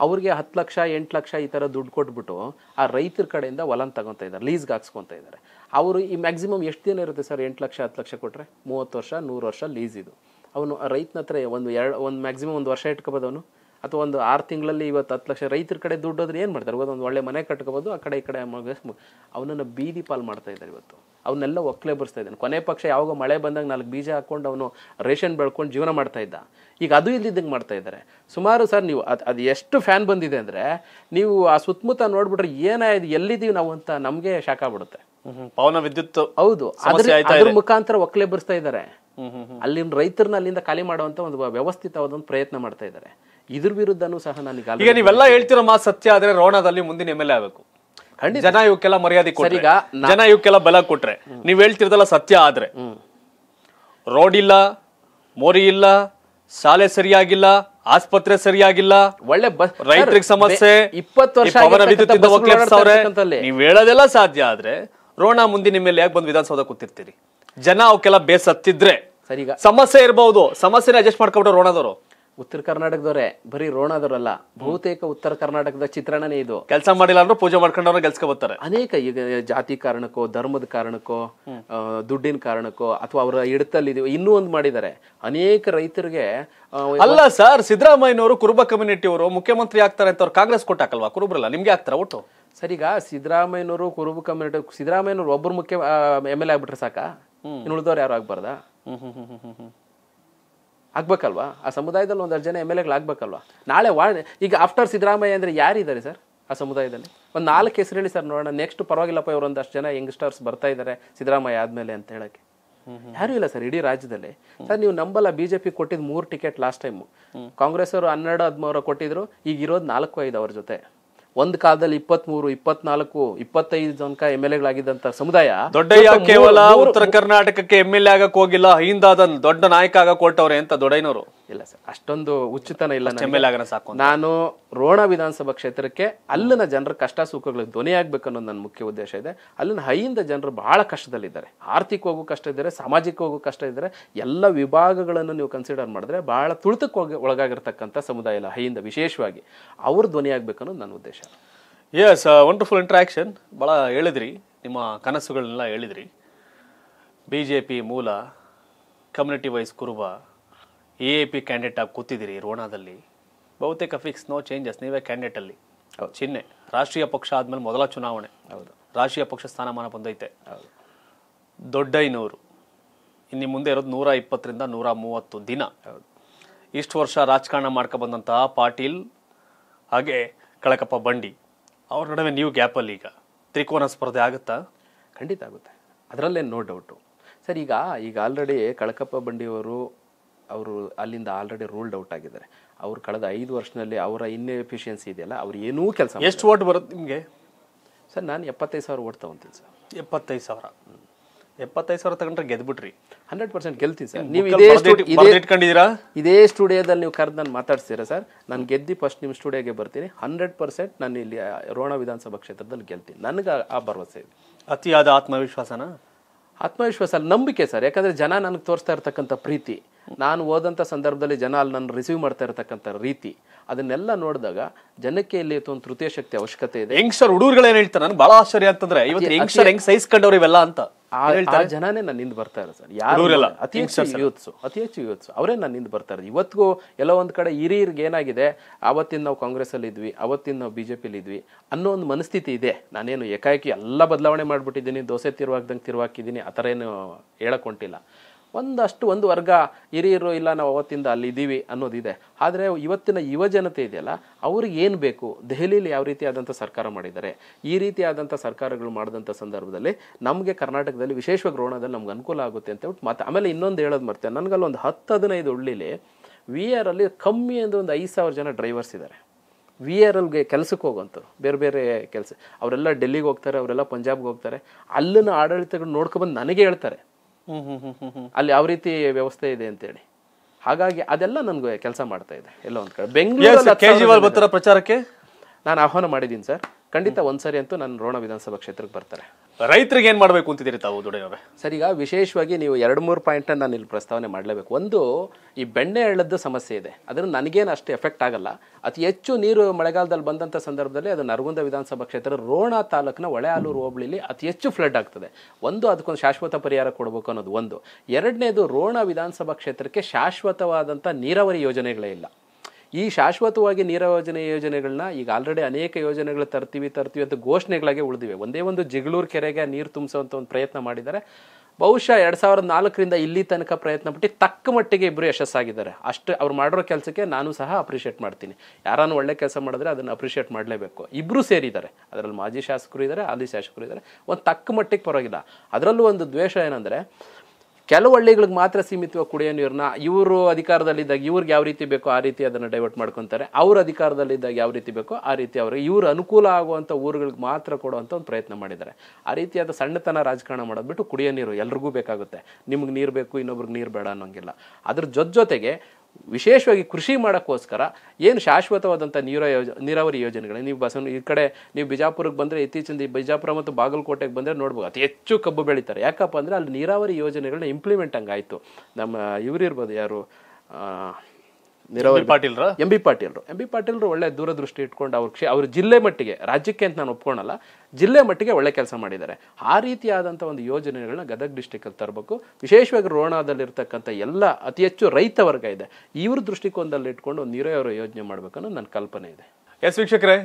ಅವ್ರಿಗೆ ಹತ್ತು ಲಕ್ಷ ಎಂಟು ಲಕ್ಷ ಈ ಥರ ದುಡ್ಡು ಕೊಟ್ಬಿಟ್ಟು ಆ ರೈತರ ಕಡೆಯಿಂದ ಹೊಲನ ತಗೊತಾ ಇದ್ದಾರೆ ಲೀಸ್ಗೆ ಹಾಕ್ಸ್ಕೊತಾ ಇದ್ದಾರೆ ಅವರು ಈ ಮ್ಯಾಕ್ಸಿಮಮ್ ಎಷ್ಟು ದಿನ ಇರುತ್ತೆ ಸರ್ ಎಂಟು ಲಕ್ಷ ಹತ್ತು ಲಕ್ಷ ಕೊಟ್ಟರೆ ಮೂವತ್ತು ವರ್ಷ ನೂರು ವರ್ಷ ಲೀಸ್ ಇದು ಅವನು ರೈತನ ಹತ್ರ ಒಂದು ಎರಡು ಒಂದು ಮ್ಯಾಕ್ಸಿಮಮ್ ಒಂದು ವರ್ಷ ಇಟ್ಕೋಬೋದು ಅವನು ಅಥವಾ ಒಂದು ಆರು ತಿಂಗಳಲ್ಲಿ ಇವತ್ತು ಹತ್ತು ಲಕ್ಷ ರೈತರ ಕಡೆ ದುಡ್ಡು ಹೋದ್ರೆ ಏನು ಮಾಡ್ತಾರೆ ಇವತ್ತು ಒಂದು ಒಳ್ಳೆ ಮನೆ ಕಟ್ಕೋಬೋದು ಆ ಕಡೆ ಈ ಕಡೆ ಅವನನ್ನು ಬೀದಿ ಪಾಲ್ ಮಾಡ್ತಾ ಇದ್ದಾರೆ ಇವತ್ತು ಅವನ್ನೆಲ್ಲ ಒಕ್ಕಲೆ ಬರ್ಸ್ತಾ ಇದ್ದಾನೆ ಕೊನೆ ಪಕ್ಷ ಯಾವಾಗ ಮಳೆ ಬಂದಾಗ ನಾಲ್ಕು ಬೀಜ ಹಾಕ್ಕೊಂಡು ಅವನು ರೇಷನ್ ಬೆಳ್ಕೊಂಡು ಜೀವನ ಮಾಡ್ತಾ ಇದ್ದ ಈಗ ಅದು ಇಲ್ದಿದ್ದಂಗೆ ಮಾಡ್ತಾ ಇದ್ದಾರೆ ಸುಮಾರು ಸರ್ ನೀವು ಅದು ಅದು ಎಷ್ಟು ಫ್ಯಾನ್ ಬಂದಿದೆ ಅಂದರೆ ನೀವು ಆ ಸುತ್ತಮುತ್ತ ನೋಡ್ಬಿಟ್ರೆ ಏನಾಯ್ತು ಎಲ್ಲಿದ್ದೀವಿ ನಾವು ಅಂತ ನಮಗೆ ಶಾಖ ಬಿಡುತ್ತೆ ಪವನ ವಿದ್ಯುತ್ ಹೌದು ಅದ್ರ ಮುಖಾಂತರ ಒಕ್ಕಲೆ ಬರ್ಸ್ತಾ ಇದ್ದಾರೆ ಅಲ್ಲಿನ ರೈತರನ್ನ ಅಲ್ಲಿಂದ ಖಾಲಿ ಮಾಡುವಂಥ ಒಂದು ವ್ಯವಸ್ಥಿತವಾದ ಒಂದು ಪ್ರಯತ್ನ ಮಾಡ್ತಾ ಇದ್ದಾರೆ ಇದ್ರ ವಿರುದ್ಧನೂ ಸಹ ಈಗ ನೀವೆಲ್ಲ ಹೇಳ್ತಿರೋ ಮಾತು ಸತ್ಯ ಆದ್ರೆ ರೋಣದಲ್ಲಿ ಮುಂದಿನ ಎಮ್ ಎಲ್ ಎ ಆಗಬೇಕು ಖಂಡಿತ ಜನ ಇವಕ್ಕೆಲ್ಲ ಮರ್ಯಾದೆ ಕೊಟ್ರೆ ಈಗ ಜನ ಇವಕ್ಕೆಲ್ಲ ಬಲ ಕೊಟ್ರೆ ನೀವ್ ಹೇಳ್ತಿರೋದಲ್ಲ ಸತ್ಯ ಆದ್ರೆ ರೋಡ್ ಇಲ್ಲ ಮೋರಿ ಇಲ್ಲ ಶಾಲೆ ಸರಿಯಾಗಿಲ್ಲ ಆಸ್ಪತ್ರೆ ಸರಿಯಾಗಿಲ್ಲ ಒಳ್ಳೆ ಬಸ್ ರೈತರಿಗೆ ಸಮಸ್ಯೆ ಇಪ್ಪತ್ತು ವರ್ಷ ನೀವ್ ಹೇಳೋದೆಲ್ಲ ಸಾಧ್ಯ ಆದ್ರೆ ರೋಣ ಮುಂದಿನ ಮೇಲೆ ಯಾಕೆ ಬಂದು ವಿಧಾನಸೌಧ ಕೂತಿರ್ತೀರಿ ಜನ ಅವಕ್ಕೆಲ್ಲ ಬೇಸತ್ತಿದ್ರೆ ಸಮಸ್ಯೆ ಇರಬಹುದು ಸಮಸ್ಯೆ ಅಡ್ಜಸ್ಟ್ ಮಾಡ್ಕೊಬಿಟ್ಟು ರೋಣದವರು ಉತ್ತರ ಕರ್ನಾಟಕದವರೇ ಬರೀ ರೋಣದವರಲ್ಲ ಬಹುತೇಕ ಉತ್ತರ ಕರ್ನಾಟಕದ ಚಿತ್ರಣನೇ ಇದು ಕೆಲಸ ಮಾಡಿಲ್ಲ ಅಂದ್ರೆ ಪೂಜೆ ಮಾಡ್ಕೊಂಡವ್ರ ಗೆಲ್ಸ್ಕೊ ಬರ್ತಾರೆ ಅನೇಕ ಈಗ ಜಾತಿ ಕಾರಣಕ್ಕೋ ಧರ್ಮದ ಕಾರಣಕ್ಕೋ ದುಡ್ಡಿನ ಕಾರಣಕ್ಕೋ ಅಥವಾ ಅವರ ಇಡತಲ್ಲಿ ಇನ್ನೂ ಒಂದು ಮಾಡಿದ್ದಾರೆ ಅನೇಕ ರೈತರಿಗೆ ಅಲ್ಲ ಸರ್ ಸಿದ್ದರಾಮಯ್ಯನವರು ಕುರುಬ ಕಮ್ಯುನಿಟಿ ಅವರು ಮುಖ್ಯಮಂತ್ರಿ ಆಗ್ತಾರೆ ಅಂತ ಅವ್ರು ಕಾಂಗ್ರೆಸ್ ಕೊಟ್ಟಾಕಲ್ವಾ ಕುರುಬ್ರಲ್ಲ ನಿಮ್ಗೆ ಆಗ್ತಾರ ಒಟ್ಟು ಸರ್ ಈಗ ಸಿದ್ದರಾಮಯ್ಯನವರು ಕುರುಬ ಕಮ್ಯುನಿಟಿ ಸಿದ್ದರಾಮಯ್ಯನವರು ಒಬ್ಬರು ಮುಖ್ಯ ಎಮ್ ಎಲ್ ಎ ಆಗ್ಬಿಟ್ರೆ ಸಾಕಾ ಇನ್ನು ಉಳಿದವ್ರು ಯಾರು ಆಗ್ಬಾರ್ದಾ ಆಗ್ಬೇಕಲ್ವಾ ಆ ಸಮುದಾಯದಲ್ಲಿ ಒಂದಷ್ಟು ಜನ ಎಮ್ ಎಲ್ ಆಗ್ಬೇಕಲ್ವಾ ನಾಳೆ ವಾ ಈಗ ಆಫ್ಟರ್ ಸಿದ್ದರಾಮಯ್ಯ ಅಂದರೆ ಯಾರಿದ್ದಾರೆ ಸರ್ ಆ ಸಮುದಾಯದಲ್ಲಿ ಒಂದು ನಾಲ್ಕು ಹೆಸರು ಹೇಳಿ ಸರ್ ನೋಡೋಣ ನೆಕ್ಸ್ಟ್ ಪರವಾಗಿಲ್ಲಪ್ಪ ಇವರು ಒಂದಷ್ಟು ಜನ ಯಂಗ್ಸ್ಟರ್ಸ್ ಬರ್ತಾ ಇದ್ದಾರೆ ಸಿದ್ದರಾಮಯ್ಯ ಆದಮೇಲೆ ಅಂತ ಹೇಳೋಕ್ಕೆ ಯಾರೂ ಇಲ್ಲ ಸರ್ ಇಡೀ ರಾಜ್ಯದಲ್ಲಿ ಸರ್ ನೀವು ನಂಬಲ್ಲ ಬಿ ಜೆ ಪಿ ಕೊಟ್ಟಿದ್ದು ಮೂರು ಟಿಕೆಟ್ ಲಾಸ್ಟ್ ಟೈಮು ಕಾಂಗ್ರೆಸ್ ಅವರು ಹನ್ನೆರಡು ಹದಿಮೂರು ಕೊಟ್ಟಿದ್ರು ಈಗ ಇರೋದು ನಾಲ್ಕು ಐದು ಅವ್ರ ಜೊತೆ ಒಂದು ಕಾಲದಲ್ಲಿ ಇಪ್ಪತ್ತ್ ಮೂರು ಇಪ್ಪತ್ನಾಲ್ಕು ಇಪ್ಪತ್ತೈದು ಜನಕ ಎಮ್ ಎಲ್ ಎಗಳಾಗಿದ್ದಂತ ಸಮುದಾಯ ದೊಡ್ಡಯ್ಯ ಕೇವಲ ಉತ್ತರ ಕರ್ನಾಟಕಕ್ಕೆ ಎಮ್ ಎಲ್ ಎ ಆಗಕ್ ಹೋಗಿಲ್ಲ ಹಿಂದಾದ ದೊಡ್ಡ ನಾಯಕ ಆಗ ಕೊಟ್ಟವ್ರೆ ಅಂತ ದೊಡ್ಡಯ್ಯನವರು ಇಲ್ಲ ಸರ್ ಅಷ್ಟೊಂದು ಉಚಿತನ ಇಲ್ಲ ಸಾಕು ನಾನು ರೋಣ ವಿಧಾನಸಭಾ ಕ್ಷೇತ್ರಕ್ಕೆ ಅಲ್ಲಿನ ಜನರ ಕಷ್ಟ ಸುಖಗಳಿಗೆ ಧ್ವನಿ ಆಗ್ಬೇಕು ಅನ್ನೋದು ನನ್ನ ಮುಖ್ಯ ಉದ್ದೇಶ ಇದೆ ಅಲ್ಲಿನ ಹೈಯಿಂದ ಜನರು ಬಹಳ ಕಷ್ಟದಲ್ಲಿದ್ದಾರೆ ಆರ್ಥಿಕವಾಗೂ ಕಷ್ಟ ಇದ್ದಾರೆ ಸಾಮಾಜಿಕವಾಗೂ ಕಷ್ಟ ಇದ್ದಾರೆ ಎಲ್ಲ ವಿಭಾಗಗಳನ್ನು ನೀವು ಕನ್ಸಿಡರ್ ಮಾಡಿದ್ರೆ ಬಹಳ ತುಳಿತಕ್ಕೆ ಹೋಗಿ ಒಳಗಾಗಿರ್ತಕ್ಕಂಥ ಸಮುದಾಯ ಇಲ್ಲ ಹೈಯಿಂದ ವಿಶೇಷವಾಗಿ ಅವ್ರ ಧ್ವನಿ ಆಗ್ಬೇಕು ಅನ್ನೋದು ನನ್ನ ಉದ್ದೇಶ ಎಸ್ ವಂಡರ್ಫುಲ್ ಇಂಟ್ರಾಕ್ಷನ್ ಭಾಳ ಹೇಳಿದ್ರಿ ನಿಮ್ಮ ಕನಸುಗಳನ್ನೆಲ್ಲ ಹೇಳಿದ್ರಿ ಬಿ ಜೆ ಪಿ ಮೂಲ community wise Kuruba A A P candidate ಆಗಿ ಕೂತಿದ್ದೀರಿ ರೋಣಾದಲ್ಲಿ ಬಹುತೇಕ ಫಿಕ್ಸ್ ನೋ ಚೇಂಜಸ್ ನೀವೇ ಕ್ಯಾಂಡಿಡೇಟಲ್ಲಿ ಚಿಹ್ನೆ ರಾಷ್ಟ್ರೀಯ ಪಕ್ಷ ಆದಮೇಲೆ ಮೊದಲ ಚುನಾವಣೆ ಹೌದು ರಾಷ್ಟ್ರೀಯ ಪಕ್ಷ ಸ್ಥಾನಮಾನ ಬಂದೈತೆ ದೊಡ್ಡ ಐನೂರು ಇನ್ನು ಮುಂದೆ ಇರೋದು ನೂರ ಇಪ್ಪತ್ತರಿಂದ ನೂರ ಮೂವತ್ತು ದಿನ ಇಷ್ಟು ವರ್ಷ ರಾಜಕಾರಣ ಮಾಡ್ಕೊಬಂದಂತಹ ಪಾಟೀಲ್ ಹಾಗೆ ಕಳಕಪ್ಪ ಬಂಡಿ ಅವ್ರ ನಡುವೆ ನೀವು ಗ್ಯಾಪಲ್ಲಿ ಈಗ ತ್ರಿಕೋನ ಸ್ಪರ್ಧೆ ಆಗುತ್ತಾ ಖಂಡಿತ ಆಗುತ್ತೆ ಅದರಲ್ಲೇ ನೋ ಡೌಟು ಸರ್ ಈಗ ಈಗ ಆಲ್ರೆಡಿ ಕಳಕಪ್ಪ ಬಂಡಿಯವರು ಅವರು ಅಲ್ಲಿಂದ ಆಲ್ರೆಡಿ ರೂಲ್ಡ್ ಔಟ್ ಆಗಿದ್ದಾರೆ ಅವ್ರು ಕಳೆದ ಐದು ವರ್ಷದಲ್ಲಿ ಅವರ ಎಫಿಷಿಯನ್ಸಿ ಇದೆಯಲ್ಲ ಅವ್ರು ಏನೂ ಕೆಲಸ ಎಷ್ಟು ಓಟ್ ಬರುತ್ತೆ ನಿಮಗೆ ಸರ್ ನಾನು ಎಪ್ಪತ್ತೈದು ಸಾವಿರ ಓಟ್ ತಗೊಂತೀನಿ ಸರ್ ಎಪ್ಪತ್ತೈದು ಸಾವಿರ ಎಪ್ಪತ್ತೈದು ಸಾವಿರ ತಗೊಂಡ್ರೆ ಗೆದ್ಬಿಟ್ರಿ ಹಂಡ್ರೆಡ್ ಪರ್ಸೆಂಟ್ ಗೆಲ್ತೀನಿ ಸರ್ ನೀವು ಇದೇ ಇಟ್ಕೊಂಡಿದ್ದೀರಾ ಇದೇ ಸ್ಟುಡಿಯೋದಲ್ಲಿ ನೀವು ಕರೆದು ನಾನು ಮಾತಾಡ್ತೀರಾ ಸರ್ ನಾನು ಗೆದ್ದು ಫಸ್ಟ್ ನಿಮ್ಮ ಸ್ಟುಡಿಯೋಗೆ ಬರ್ತೀನಿ ಹಂಡ್ರೆಡ್ ಪರ್ಸೆಂಟ್ ನಾನು ಇಲ್ಲಿ ರೋಣ ವಿಧಾನಸಭಾ ಕ್ಷೇತ್ರದಲ್ಲಿ ಗೆಲ್ತೀನಿ ನನಗೆ ಆ ಭರವಸೆ ಇದೆ ಅತಿಯಾದ ಆತ್ಮವಿಶ್ವಾಸನ ಆತ್ಮವಿಶ್ವಾಸ ನಂಬಿಕೆ ಸರ್ ಯಾಕಂದ್ರೆ ಜನ ನನಗೆ ತೋರಿಸ್ತಾ ಇರ್ತಕ್ಕಂಥ ಪ್ರೀತಿ ನಾನು ಹೋದಂಥ ಸಂದರ್ಭದಲ್ಲಿ ಜನ ಅಲ್ಲಿ ನಾನು ರಿಸೀವ್ ಮಾಡ್ತಾ ಇರತಕ್ಕಂಥ ರೀತಿ ಅದನ್ನೆಲ್ಲ ನೋಡಿದಾಗ ಜನಕ್ಕೆ ಇಲ್ಲಿ ಒಂದು ತೃತೀಯ ಶಕ್ತಿ ಅವಶ್ಯಕತೆ ಇದೆ ಸರ್ ಹುಡುಗರುಗಳು ಏನು ಹೇಳ್ತಾರೆ ನನಗೆ ಭಾಳ ಆಶ್ಚರ್ಯ ಅಂತಂದ್ರೆ ಇವತ್ತು ಯಂಗ್ಸ್ಟರ್ ಹೆಂಗ್ ಸಹಿಸ್ಕೊಂಡವ್ರು ಇವೆಲ್ಲ ಅಂತ ಜನನೇ ಜನನೇ ನನ್ನಿಂದ ಬರ್ತಾ ಇರೋ ಸರ್ ಯಾರು ಅತಿ ಹೆಚ್ಚು ಯೂತ್ಸು ಅತಿ ಹೆಚ್ಚು ಯೂತ್ಸು ಅವರೇ ನನ್ನಿಂದ ಬರ್ತಾ ಇರೋದು ಇವತ್ತಿಗೂ ಎಲ್ಲ ಒಂದು ಕಡೆ ಹಿರಿಯರಿಗೆ ಏನಾಗಿದೆ ಆವತ್ತಿನ ನಾವು ಕಾಂಗ್ರೆಸ್ಸಲ್ಲಿ ಇದ್ವಿ ಅವತ್ತಿನ ನಾವು ಬಿಜೆಪಿ ಜೆ ಇದ್ವಿ ಅನ್ನೋ ಒಂದು ಮನಸ್ಥಿತಿ ಇದೆ ನಾನೇನು ಏಕಾಏಕಿ ಎಲ್ಲ ಬದಲಾವಣೆ ಮಾಡ್ಬಿಟ್ಟಿದ್ದೀನಿ ದೋಸೆ ತಿರುವಾಗ್ದಂಗೆ ತಿರುವಾಕಿದ್ದೀನಿ ಆ ಥರ ಏನು ಹೇಳಕ್ ಹೊಂಟಿಲ್ಲ ಒಂದಷ್ಟು ಒಂದು ವರ್ಗ ಹಿರಿಯರು ಇಲ್ಲ ನಾವು ಅವತ್ತಿಂದ ಅಲ್ಲಿದ್ದೀವಿ ಅನ್ನೋದಿದೆ ಆದರೆ ಇವತ್ತಿನ ಯುವ ಜನತೆ ಇದೆಯಲ್ಲ ಅವ್ರಿಗೆ ಏನು ಬೇಕು ದೆಹಲಿಯಲ್ಲಿ ಯಾವ ರೀತಿಯಾದಂಥ ಸರ್ಕಾರ ಮಾಡಿದ್ದಾರೆ ಈ ರೀತಿಯಾದಂಥ ಸರ್ಕಾರಗಳು ಮಾಡಿದಂಥ ಸಂದರ್ಭದಲ್ಲಿ ನಮಗೆ ಕರ್ನಾಟಕದಲ್ಲಿ ವಿಶೇಷ ಗ್ರೋಣದಲ್ಲಿ ನಮ್ಗೆ ಅನುಕೂಲ ಆಗುತ್ತೆ ಅಂತ ಹೇಳ್ಬಿಟ್ಟು ಮತ್ತು ಆಮೇಲೆ ಇನ್ನೊಂದು ಹೇಳೋದು ಮಾಡ್ತೇನೆ ನನಗಲ್ಲಿ ಒಂದು ಹತ್ತು ಹದಿನೈದು ಉಳ್ಳಿಲಿ ವಿ ಅಲ್ಲಿ ಕಮ್ಮಿ ಅಂದರೆ ಒಂದು ಐದು ಸಾವಿರ ಜನ ಡ್ರೈವರ್ಸ್ ಇದ್ದಾರೆ ವಿ ಆರ್ ಎಲ್ಗೆ ಕೆಲಸಕ್ಕೆ ಹೋಗಂತು ಬೇರೆ ಬೇರೆ ಕೆಲಸ ಅವರೆಲ್ಲ ಡೆಲ್ಲಿಗೆ ಹೋಗ್ತಾರೆ ಅವರೆಲ್ಲ ಪಂಜಾಬ್ಗೆ ಹೋಗ್ತಾರೆ ಅಲ್ಲಿನ ಆಡಳಿತಗಳು ನೋಡ್ಕೊಂಬಂದು ನನಗೆ ಹೇಳ್ತಾರೆ ಅಲ್ಲಿ ಯಾವ ರೀತಿ ವ್ಯವಸ್ಥೆ ಇದೆ ಅಂತೇಳಿ ಹಾಗಾಗಿ ಅದೆಲ್ಲ ನನಗೆ ಕೆಲಸ ಮಾಡ್ತಾ ಇದೆ ಎಲ್ಲ ಒಂದು ಕಡೆ ಬೆಂಗಳೂರು ಕೇಜ್ರಿವಾಲ್ ಬರ್ತಾರ ಪ್ರಚಾರಕ್ಕೆ ನಾನು ಆಹ್ವಾನ ಮಾಡಿದ್ದೀನಿ ಸರ್ ಖಂಡಿತ ಒಂದ್ಸರಿ ಅಂತೂ ನಾನು ರೋಣ ವಿಧಾನಸಭಾ ಕ್ಷೇತ್ರಕ್ಕೆ ಬರ್ತಾರೆ ರೈತರಿಗೆ ಏನು ಮಾಡಬೇಕು ಅಂತಿದ್ದೀರಿ ತಾವು ದುಡಿಯೋವೆ ಸರಿ ಈಗ ವಿಶೇಷವಾಗಿ ನೀವು ಎರಡು ಮೂರು ಪಾಯಿಂಟನ್ನು ನಾನು ಇಲ್ಲಿ ಪ್ರಸ್ತಾವನೆ ಮಾಡಲೇಬೇಕು ಒಂದು ಈ ಬೆಣ್ಣೆ ಎಳ್ಳದ್ದು ಸಮಸ್ಯೆ ಇದೆ ಅದನ್ನು ನನಗೇನು ಅಷ್ಟು ಎಫೆಕ್ಟ್ ಆಗಲ್ಲ ಅತಿ ಹೆಚ್ಚು ನೀರು ಮಳೆಗಾಲದಲ್ಲಿ ಬಂದಂಥ ಸಂದರ್ಭದಲ್ಲಿ ಅದು ನರಗುಂದ ವಿಧಾನಸಭಾ ಕ್ಷೇತ್ರ ರೋಣ ತಾಲೂಕಿನ ಆಲೂರು ಹೋಬಳಿಲಿ ಅತಿ ಹೆಚ್ಚು ಫ್ಲಡ್ ಆಗ್ತದೆ ಒಂದು ಅದಕ್ಕೊಂದು ಶಾಶ್ವತ ಪರಿಹಾರ ಕೊಡಬೇಕು ಅನ್ನೋದು ಒಂದು ಎರಡನೇದು ರೋಣ ವಿಧಾನಸಭಾ ಕ್ಷೇತ್ರಕ್ಕೆ ಶಾಶ್ವತವಾದಂಥ ನೀರಾವರಿ ಯೋಜನೆಗಳೇ ಇಲ್ಲ ಈ ಶಾಶ್ವತವಾಗಿ ನೀರಾವರಿ ಯೋಜನೆಗಳನ್ನ ಈಗ ಆಲ್ರೆಡಿ ಅನೇಕ ಯೋಜನೆಗಳು ತರ್ತೀವಿ ತರ್ತೀವಿ ಅಂತ ಘೋಷಣೆಗಳಾಗೆ ಉಳಿದಿವೆ ಒಂದೇ ಒಂದು ಜಿಗಳೂರು ಕೆರೆಗೆ ನೀರು ತುಂಬಿಸುವಂಥ ಒಂದು ಪ್ರಯತ್ನ ಮಾಡಿದ್ದಾರೆ ಬಹುಶಃ ಎರಡು ಸಾವಿರದ ನಾಲ್ಕರಿಂದ ಇಲ್ಲಿ ತನಕ ಪ್ರಯತ್ನ ಪಟ್ಟು ತಕ್ಕ ಮಟ್ಟಿಗೆ ಇಬ್ಬರು ಯಶಸ್ಸಾಗಿದ್ದಾರೆ ಅಷ್ಟು ಅವ್ರು ಮಾಡಿರೋ ಕೆಲಸಕ್ಕೆ ನಾನು ಸಹ ಅಪ್ರಿಷಿಯೇಟ್ ಮಾಡ್ತೀನಿ ಯಾರನ್ನು ಒಳ್ಳೆ ಕೆಲಸ ಮಾಡಿದ್ರೆ ಅದನ್ನು ಅಪ್ರಿಷಿಯೇಟ್ ಮಾಡಲೇಬೇಕು ಇಬ್ಬರು ಸೇರಿದ್ದಾರೆ ಅದರಲ್ಲಿ ಮಾಜಿ ಶಾಸಕರು ಇದ್ದಾರೆ ಅಲ್ಲಿ ಶಾಸಕರು ಇದ್ದಾರೆ ಒಂದು ತಕ್ಕ ಮಟ್ಟಿಗೆ ಪರವಾಗಿಲ್ಲ ಅದರಲ್ಲೂ ಒಂದು ದ್ವೇಷ ಏನಂದರೆ ಕೆಲವು ಹಳ್ಳಿಗಳಿಗೆ ಮಾತ್ರ ಸೀಮಿತವಾಗಿ ಕುಡಿಯೋ ನೀರನ್ನ ಇವರು ಅಧಿಕಾರದಲ್ಲಿದ್ದಾಗ ಇವ್ರಿಗೆ ಯಾವ ರೀತಿ ಬೇಕೋ ಆ ರೀತಿ ಅದನ್ನು ಡೈವರ್ಟ್ ಮಾಡ್ಕೊತಾರೆ ಅವ್ರ ಅಧಿಕಾರದಲ್ಲಿದ್ದಾಗ ಯಾವ ರೀತಿ ಬೇಕೋ ಆ ರೀತಿ ಅವ್ರಿಗೆ ಇವರು ಅನುಕೂಲ ಆಗುವಂಥ ಊರುಗಳಿಗೆ ಮಾತ್ರ ಕೊಡುವಂಥ ಒಂದು ಪ್ರಯತ್ನ ಮಾಡಿದ್ದಾರೆ ಆ ರೀತಿಯಾದ ಸಣ್ಣತನ ರಾಜಕಾರಣ ಮಾಡೋದ್ಬಿಟ್ಟು ಕುಡಿಯೋ ನೀರು ಎಲ್ರಿಗೂ ಬೇಕಾಗುತ್ತೆ ನಿಮ್ಗೆ ನೀರು ಬೇಕು ಇನ್ನೊಬ್ರಿಗೆ ನೀರು ಬೇಡ ಅನ್ನೋಂಗಿಲ್ಲ ಅದ್ರ ಜೊತೆ ಜೊತೆಗೆ ವಿಶೇಷವಾಗಿ ಕೃಷಿ ಮಾಡೋಕ್ಕೋಸ್ಕರ ಏನು ಶಾಶ್ವತವಾದಂಥ ನೀರ ಯೋಜ ನೀರಾವರಿ ಯೋಜನೆಗಳು ನೀವು ಬಸವನ ಈ ಕಡೆ ನೀವು ಬಿಜಾಪುರಕ್ಕೆ ಬಂದರೆ ಇತ್ತೀಚಿನ ಬಿಜಾಪುರ ಮತ್ತು ಬಾಗಲಕೋಟೆಗೆ ಬಂದರೆ ನೋಡ್ಬೋದು ಅತಿ ಹೆಚ್ಚು ಕಬ್ಬು ಬೆಳೀತಾರೆ ಯಾಕಪ್ಪ ಅಂದರೆ ಅಲ್ಲಿ ನೀರಾವರಿ ಯೋಜನೆಗಳನ್ನ ಇಂಪ್ಲಿಮೆಂಟ್ ಹಂಗಾಯಿತು ನಮ್ಮ ಇವರಿರ್ಬೋದು ಯಾರು ನೀರಾವರಿ ಪಾಟೀಲ್ ಎಂ ಬಿ ಪಾಟೀಲ್ರು ಎಂ ಬಿ ಪಾಟೀಲ್ರು ಒಳ್ಳೆ ದೂರದೃಷ್ಟಿ ಇಟ್ಕೊಂಡು ಅವ್ರ ಕ್ಷೇ ಅವ್ರ ಜಿಲ್ಲೆ ಮಟ್ಟಿಗೆ ರಾಜ್ಯಕ್ಕೆ ಅಂತ ನಾನು ಒಪ್ಕೊಳಲ್ಲ ಜಿಲ್ಲೆ ಮಟ್ಟಿಗೆ ಒಳ್ಳೆ ಕೆಲಸ ಮಾಡಿದ್ದಾರೆ ಆ ರೀತಿಯಾದಂಥ ಒಂದು ಯೋಜನೆಗಳನ್ನ ಗದಗ ಡಿಸ್ಟಿಕಲ್ಲಿ ತರಬೇಕು ವಿಶೇಷವಾಗಿ ರೋಣದಲ್ಲಿರ್ತಕ್ಕಂಥ ಎಲ್ಲ ಅತಿ ಹೆಚ್ಚು ರೈತ ವರ್ಗ ಇದೆ ಇವ್ರ ದೃಷ್ಟಿಕೋನದಲ್ಲಿ ಇಟ್ಕೊಂಡು ಒಂದು ನೀರಾವರಿ ಯೋಜನೆ ಅನ್ನೋದು ನನ್ನ ಕಲ್ಪನೆ ಇದೆ ಎಸ್ ವೀಕ್ಷಕರೇ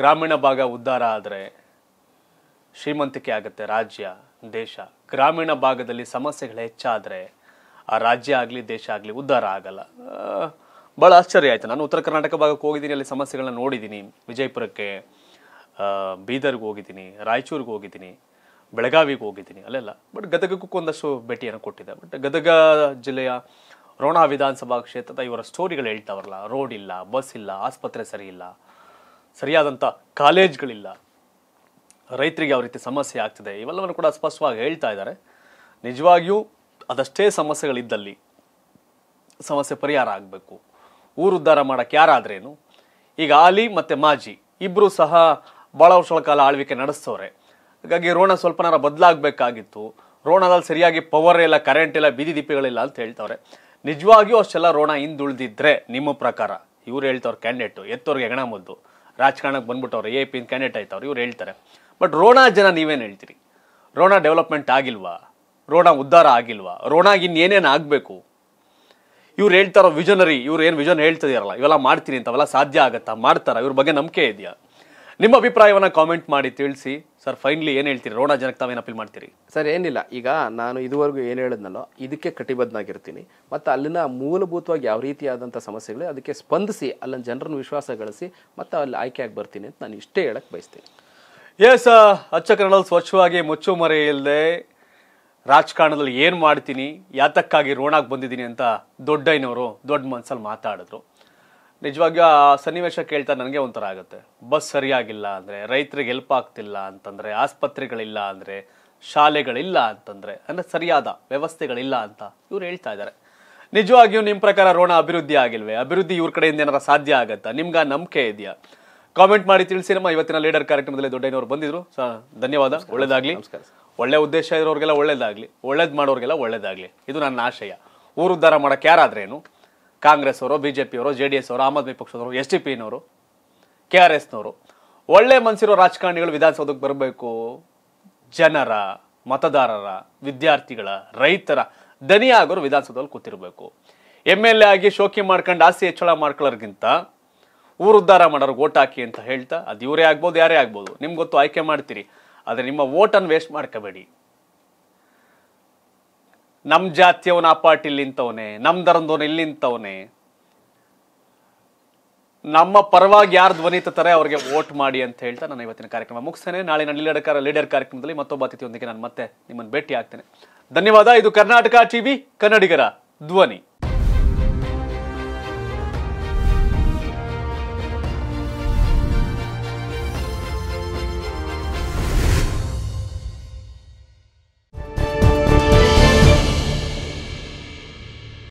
ಗ್ರಾಮೀಣ ಭಾಗ ಉದ್ಧಾರ ಆದರೆ ಶ್ರೀಮಂತಿಕೆ ಆಗುತ್ತೆ ರಾಜ್ಯ ದೇಶ ಗ್ರಾಮೀಣ ಭಾಗದಲ್ಲಿ ಸಮಸ್ಯೆಗಳು ಹೆಚ್ಚಾದರೆ ಆ ರಾಜ್ಯ ಆಗಲಿ ದೇಶ ಆಗಲಿ ಉದ್ಧಾರ ಆಗಲ್ಲ ಭಾಳ ಆಶ್ಚರ್ಯ ಆಯಿತು ನಾನು ಉತ್ತರ ಕರ್ನಾಟಕ ಭಾಗಕ್ಕೆ ಹೋಗಿದ್ದೀನಿ ಅಲ್ಲಿ ಸಮಸ್ಯೆಗಳನ್ನ ನೋಡಿದ್ದೀನಿ ವಿಜಯಪುರಕ್ಕೆ ಬೀದರ್ಗೆ ಹೋಗಿದ್ದೀನಿ ರಾಯಚೂರಿಗೆ ಹೋಗಿದ್ದೀನಿ ಬೆಳಗಾವಿಗೆ ಹೋಗಿದ್ದೀನಿ ಅಲ್ಲೆಲ್ಲ ಬಟ್ ಗದಗಕ್ಕೂ ಒಂದಷ್ಟು ಭೇಟಿಯನ್ನು ಕೊಟ್ಟಿದೆ ಬಟ್ ಗದಗ ಜಿಲ್ಲೆಯ ರೋಣ ವಿಧಾನಸಭಾ ಕ್ಷೇತ್ರದ ಇವರ ಸ್ಟೋರಿಗಳು ಹೇಳ್ತಾವಲ್ಲ ರೋಡ್ ಇಲ್ಲ ಬಸ್ ಇಲ್ಲ ಆಸ್ಪತ್ರೆ ಸರಿ ಇಲ್ಲ ಸರಿಯಾದಂಥ ಕಾಲೇಜ್ಗಳಿಲ್ಲ ರೈತರಿಗೆ ಯಾವ ರೀತಿ ಸಮಸ್ಯೆ ಆಗ್ತಿದೆ ಇವೆಲ್ಲವನ್ನು ಕೂಡ ಸ್ಪಷ್ಟವಾಗಿ ಹೇಳ್ತಾ ಇದ್ದಾರೆ ನಿಜವಾಗಿಯೂ ಅದಷ್ಟೇ ಸಮಸ್ಯೆಗಳಿದ್ದಲ್ಲಿ ಸಮಸ್ಯೆ ಪರಿಹಾರ ಆಗಬೇಕು ಊರು ಉದ್ಧಾರ ಮಾಡೋಕ್ಕೆ ಯಾರಾದ್ರೇನು ಈಗ ಆಲಿ ಮತ್ತು ಮಾಜಿ ಇಬ್ಬರು ಸಹ ಭಾಳ ವರ್ಷಗಳ ಕಾಲ ಆಳ್ವಿಕೆ ನಡೆಸ್ತವ್ರೆ ಹಾಗಾಗಿ ರೋಣ ಸ್ವಲ್ಪನಾರ ಬದಲಾಗಬೇಕಾಗಿತ್ತು ರೋಣದಲ್ಲಿ ಸರಿಯಾಗಿ ಪವರ್ ಇಲ್ಲ ಕರೆಂಟ್ ಇಲ್ಲ ಬೀದಿ ದೀಪಗಳಿಲ್ಲ ಅಂತ ಹೇಳ್ತವ್ರೆ ನಿಜವಾಗಿಯೂ ಅಷ್ಟೆಲ್ಲ ರೋಣ ಹಿಂದುಳಿದಿದ್ರೆ ನಿಮ್ಮ ಪ್ರಕಾರ ಇವ್ರು ಹೇಳ್ತವ್ರು ಕ್ಯಾಂಡಿಡೇಟು ಎತ್ತವ್ರಿಗೆ ಹೆಗಣ ಮುದ್ದು ರಾಜಕಾರಣಕ್ಕೆ ಬಂದ್ಬಿಟ್ಟವ್ರು ಎ ಪಿನ್ ಕ್ಯಾಂಡಿಡೇಟ್ ಆಯ್ತವ್ರು ಇವ್ರು ಹೇಳ್ತಾರೆ ಬಟ್ ರೋಣ ಜನ ನೀವೇನು ಹೇಳ್ತೀರಿ ರೋಣ ಡೆವಲಪ್ಮೆಂಟ್ ಆಗಿಲ್ವಾ ರೋಣ ಉದ್ಧಾರ ಆಗಿಲ್ವಾ ರೋಣಾಗ ಇನ್ನೇನೇನು ಆಗಬೇಕು ಇವ್ರು ಹೇಳ್ತಾರೋ ವಿಜನರಿ ಇವ್ರು ಏನು ವಿಜನ್ ಹೇಳ್ತಿದಾರಲ್ಲ ಇವೆಲ್ಲ ಮಾಡ್ತೀನಿ ಅಂತ ಸಾಧ್ಯ ಆಗುತ್ತಾ ಮಾಡ್ತಾರ ಇವ್ರ ಬಗ್ಗೆ ನಂಬಿಕೆ ಇದೆಯಾ ನಿಮ್ಮ ಅಭಿಪ್ರಾಯವನ್ನು ಕಾಮೆಂಟ್ ಮಾಡಿ ತಿಳಿಸಿ ಸರ್ ಫೈನ್ಲಿ ಏನು ಹೇಳ್ತೀರಿ ರೋಣ ಜನಕ್ಕೆ ತಾವೇನು ಅಪೀಲ್ ಮಾಡ್ತೀರಿ ಸರ್ ಏನಿಲ್ಲ ಈಗ ನಾನು ಇದುವರೆಗೂ ಏನು ಹೇಳಿದ್ನಲ್ಲೋ ಇದಕ್ಕೆ ಕಟಿಬದ್ಧನಾಗಿರ್ತೀನಿ ಮತ್ತು ಅಲ್ಲಿನ ಮೂಲಭೂತವಾಗಿ ಯಾವ ರೀತಿಯಾದಂಥ ಸಮಸ್ಯೆಗಳು ಅದಕ್ಕೆ ಸ್ಪಂದಿಸಿ ಅಲ್ಲಿನ ಜನರನ್ನು ವಿಶ್ವಾಸ ಗಳಿಸಿ ಮತ್ತು ಅಲ್ಲಿ ಆಯ್ಕೆಯಾಗಿ ಬರ್ತೀನಿ ಅಂತ ನಾನು ಇಷ್ಟೇ ಹೇಳಕ್ಕೆ ಬಯಸ್ತೀನಿ ಎಸ್ ಅಚ್ಚ ಕನ್ನಡ ಸ್ವಚ್ಛವಾಗಿ ಮುಚ್ಚು ಮರೆಯಿಲ್ಲದೆ ರಾಜಕಾರಣದಲ್ಲಿ ಏನು ಮಾಡ್ತೀನಿ ಯಾತಕ್ಕಾಗಿ ರೋಣಾಗಿ ಬಂದಿದ್ದೀನಿ ಅಂತ ದೊಡ್ಡಯ್ಯನವರು ದೊಡ್ಡ ಮನಸ್ಸಲ್ಲಿ ಮಾತಾಡಿದ್ರು ನಿಜವಾಗಿಯೂ ಆ ಸನ್ನಿವೇಶ ಕೇಳ್ತಾ ನನಗೆ ಒಂಥರ ಆಗುತ್ತೆ ಬಸ್ ಸರಿಯಾಗಿಲ್ಲ ಅಂದರೆ ರೈತರಿಗೆ ಹೆಲ್ಪ್ ಆಗ್ತಿಲ್ಲ ಅಂತಂದರೆ ಆಸ್ಪತ್ರೆಗಳಿಲ್ಲ ಅಂದರೆ ಶಾಲೆಗಳಿಲ್ಲ ಅಂತಂದರೆ ಅಂದರೆ ಸರಿಯಾದ ವ್ಯವಸ್ಥೆಗಳಿಲ್ಲ ಅಂತ ಇವ್ರು ಹೇಳ್ತಾ ಇದ್ದಾರೆ ನಿಜವಾಗಿಯೂ ನಿಮ್ಮ ಪ್ರಕಾರ ರೋಣ ಅಭಿವೃದ್ಧಿ ಆಗಿಲ್ವೇ ಅಭಿವೃದ್ಧಿ ಇವ್ರ ಕಡೆಯಿಂದ ಏನಾರ ಸಾಧ್ಯ ಆಗುತ್ತಾ ನಿಮ್ಗೆ ಆ ನಂಬಿಕೆ ಇದೆಯಾ ಕಾಮೆಂಟ್ ಮಾಡಿ ತಿಳಿಸಿ ನಮ್ಮ ಇವತ್ತಿನ ಲೀಡರ್ ಕಾರ್ಯಕ್ರಮದಲ್ಲಿ ದೊಡ್ಡಯ್ಯನವರು ಬಂದಿದ್ರು ಧನ್ಯವಾದ ಒಳ್ಳೆಯದಾಗಲಿ ನಮಸ್ಕಾರ ಒಳ್ಳೆ ಉದ್ದೇಶ ಇರೋರಿಗೆಲ್ಲ ಒಳ್ಳೇದಾಗಲಿ ಒಳ್ಳೇದು ಮಾಡೋರಿಗೆಲ್ಲ ಒಳ್ಳೇದಾಗಲಿ ಇದು ನನ್ನ ಆಶಯ ಊರು ಉದ್ಧಾರ ಮಾಡೋಕ್ಕೆ ಯಾರಾದ್ರೇನು ಕಾಂಗ್ರೆಸ್ ಅವರು ಬಿ ಜೆ ಪಿಯವರು ಜೆ ಡಿ ಎಸ್ ಅವರು ಆಮ್ ಆದ್ಮಿ ಪಕ್ಷದವರು ಎಸ್ ಡಿ ಪಿನವರು ಕೆ ಆರ್ ಎಸ್ನವರು ಒಳ್ಳೆ ಮನಸ್ಸಿರೋ ರಾಜಕಾರಣಿಗಳು ವಿಧಾನಸೌಧಕ್ಕೆ ಬರಬೇಕು ಜನರ ಮತದಾರರ ವಿದ್ಯಾರ್ಥಿಗಳ ರೈತರ ದನಿಯಾಗೋರು ವಿಧಾನಸೌಧದಲ್ಲಿ ಕೂತಿರಬೇಕು ಎಮ್ ಎಲ್ ಎ ಆಗಿ ಶೋಕಿ ಮಾಡ್ಕೊಂಡು ಆಸೆ ಹೆಚ್ಚಳ ಮಾಡ್ಕೊಳ್ಳೋರ್ಗಿಂತ ಊರುದ್ಧಾರ ಮಾಡೋರು ಓಟ್ ಹಾಕಿ ಅಂತ ಹೇಳ್ತಾ ಅದು ಇವರೇ ಆಗ್ಬೋದು ಯಾರೇ ಆಗ್ಬೋದು ನಿಮ್ಗೆ ಗೊತ್ತು ಆಯ್ಕೆ ಮಾಡ್ತೀರಿ ಆದರೆ ನಿಮ್ಮ ಓಟನ್ನು ವೇಸ್ಟ್ ಮಾಡ್ಕೋಬೇಡಿ ನಮ್ಮ ಜಾತಿಯವನ ಆ ಪಾರ್ಟಿ ಇಲ್ಲಿಂತವನೇ ನಮ್ಮ ಧರ್ಮದವನು ಇಲ್ಲಿಂತವನೇ ನಮ್ಮ ಪರವಾಗಿ ಯಾರು ಧ್ವನಿತಾರೆ ಅವರಿಗೆ ವೋಟ್ ಮಾಡಿ ಅಂತ ಹೇಳ್ತಾ ನಾನು ಇವತ್ತಿನ ಕಾರ್ಯಕ್ರಮ ಮುಗಿಸ್ತೇನೆ ನಾಳೆ ನನ್ನ ಲೀಡರ್ ಲೀಡರ್ ಕಾರ್ಯಕ್ರಮದಲ್ಲಿ ಮತ್ತೊಬ್ಬ ಅತಿಥಿಯೊಂದಿಗೆ ನಾನು ಮತ್ತೆ ನಿಮ್ಮನ್ನು ಭೇಟಿ ಆಗ್ತೇನೆ ಧನ್ಯವಾದ ಇದು ಕರ್ನಾಟಕ ಟಿವಿ ಕನ್ನಡಿಗರ ಧ್ವನಿ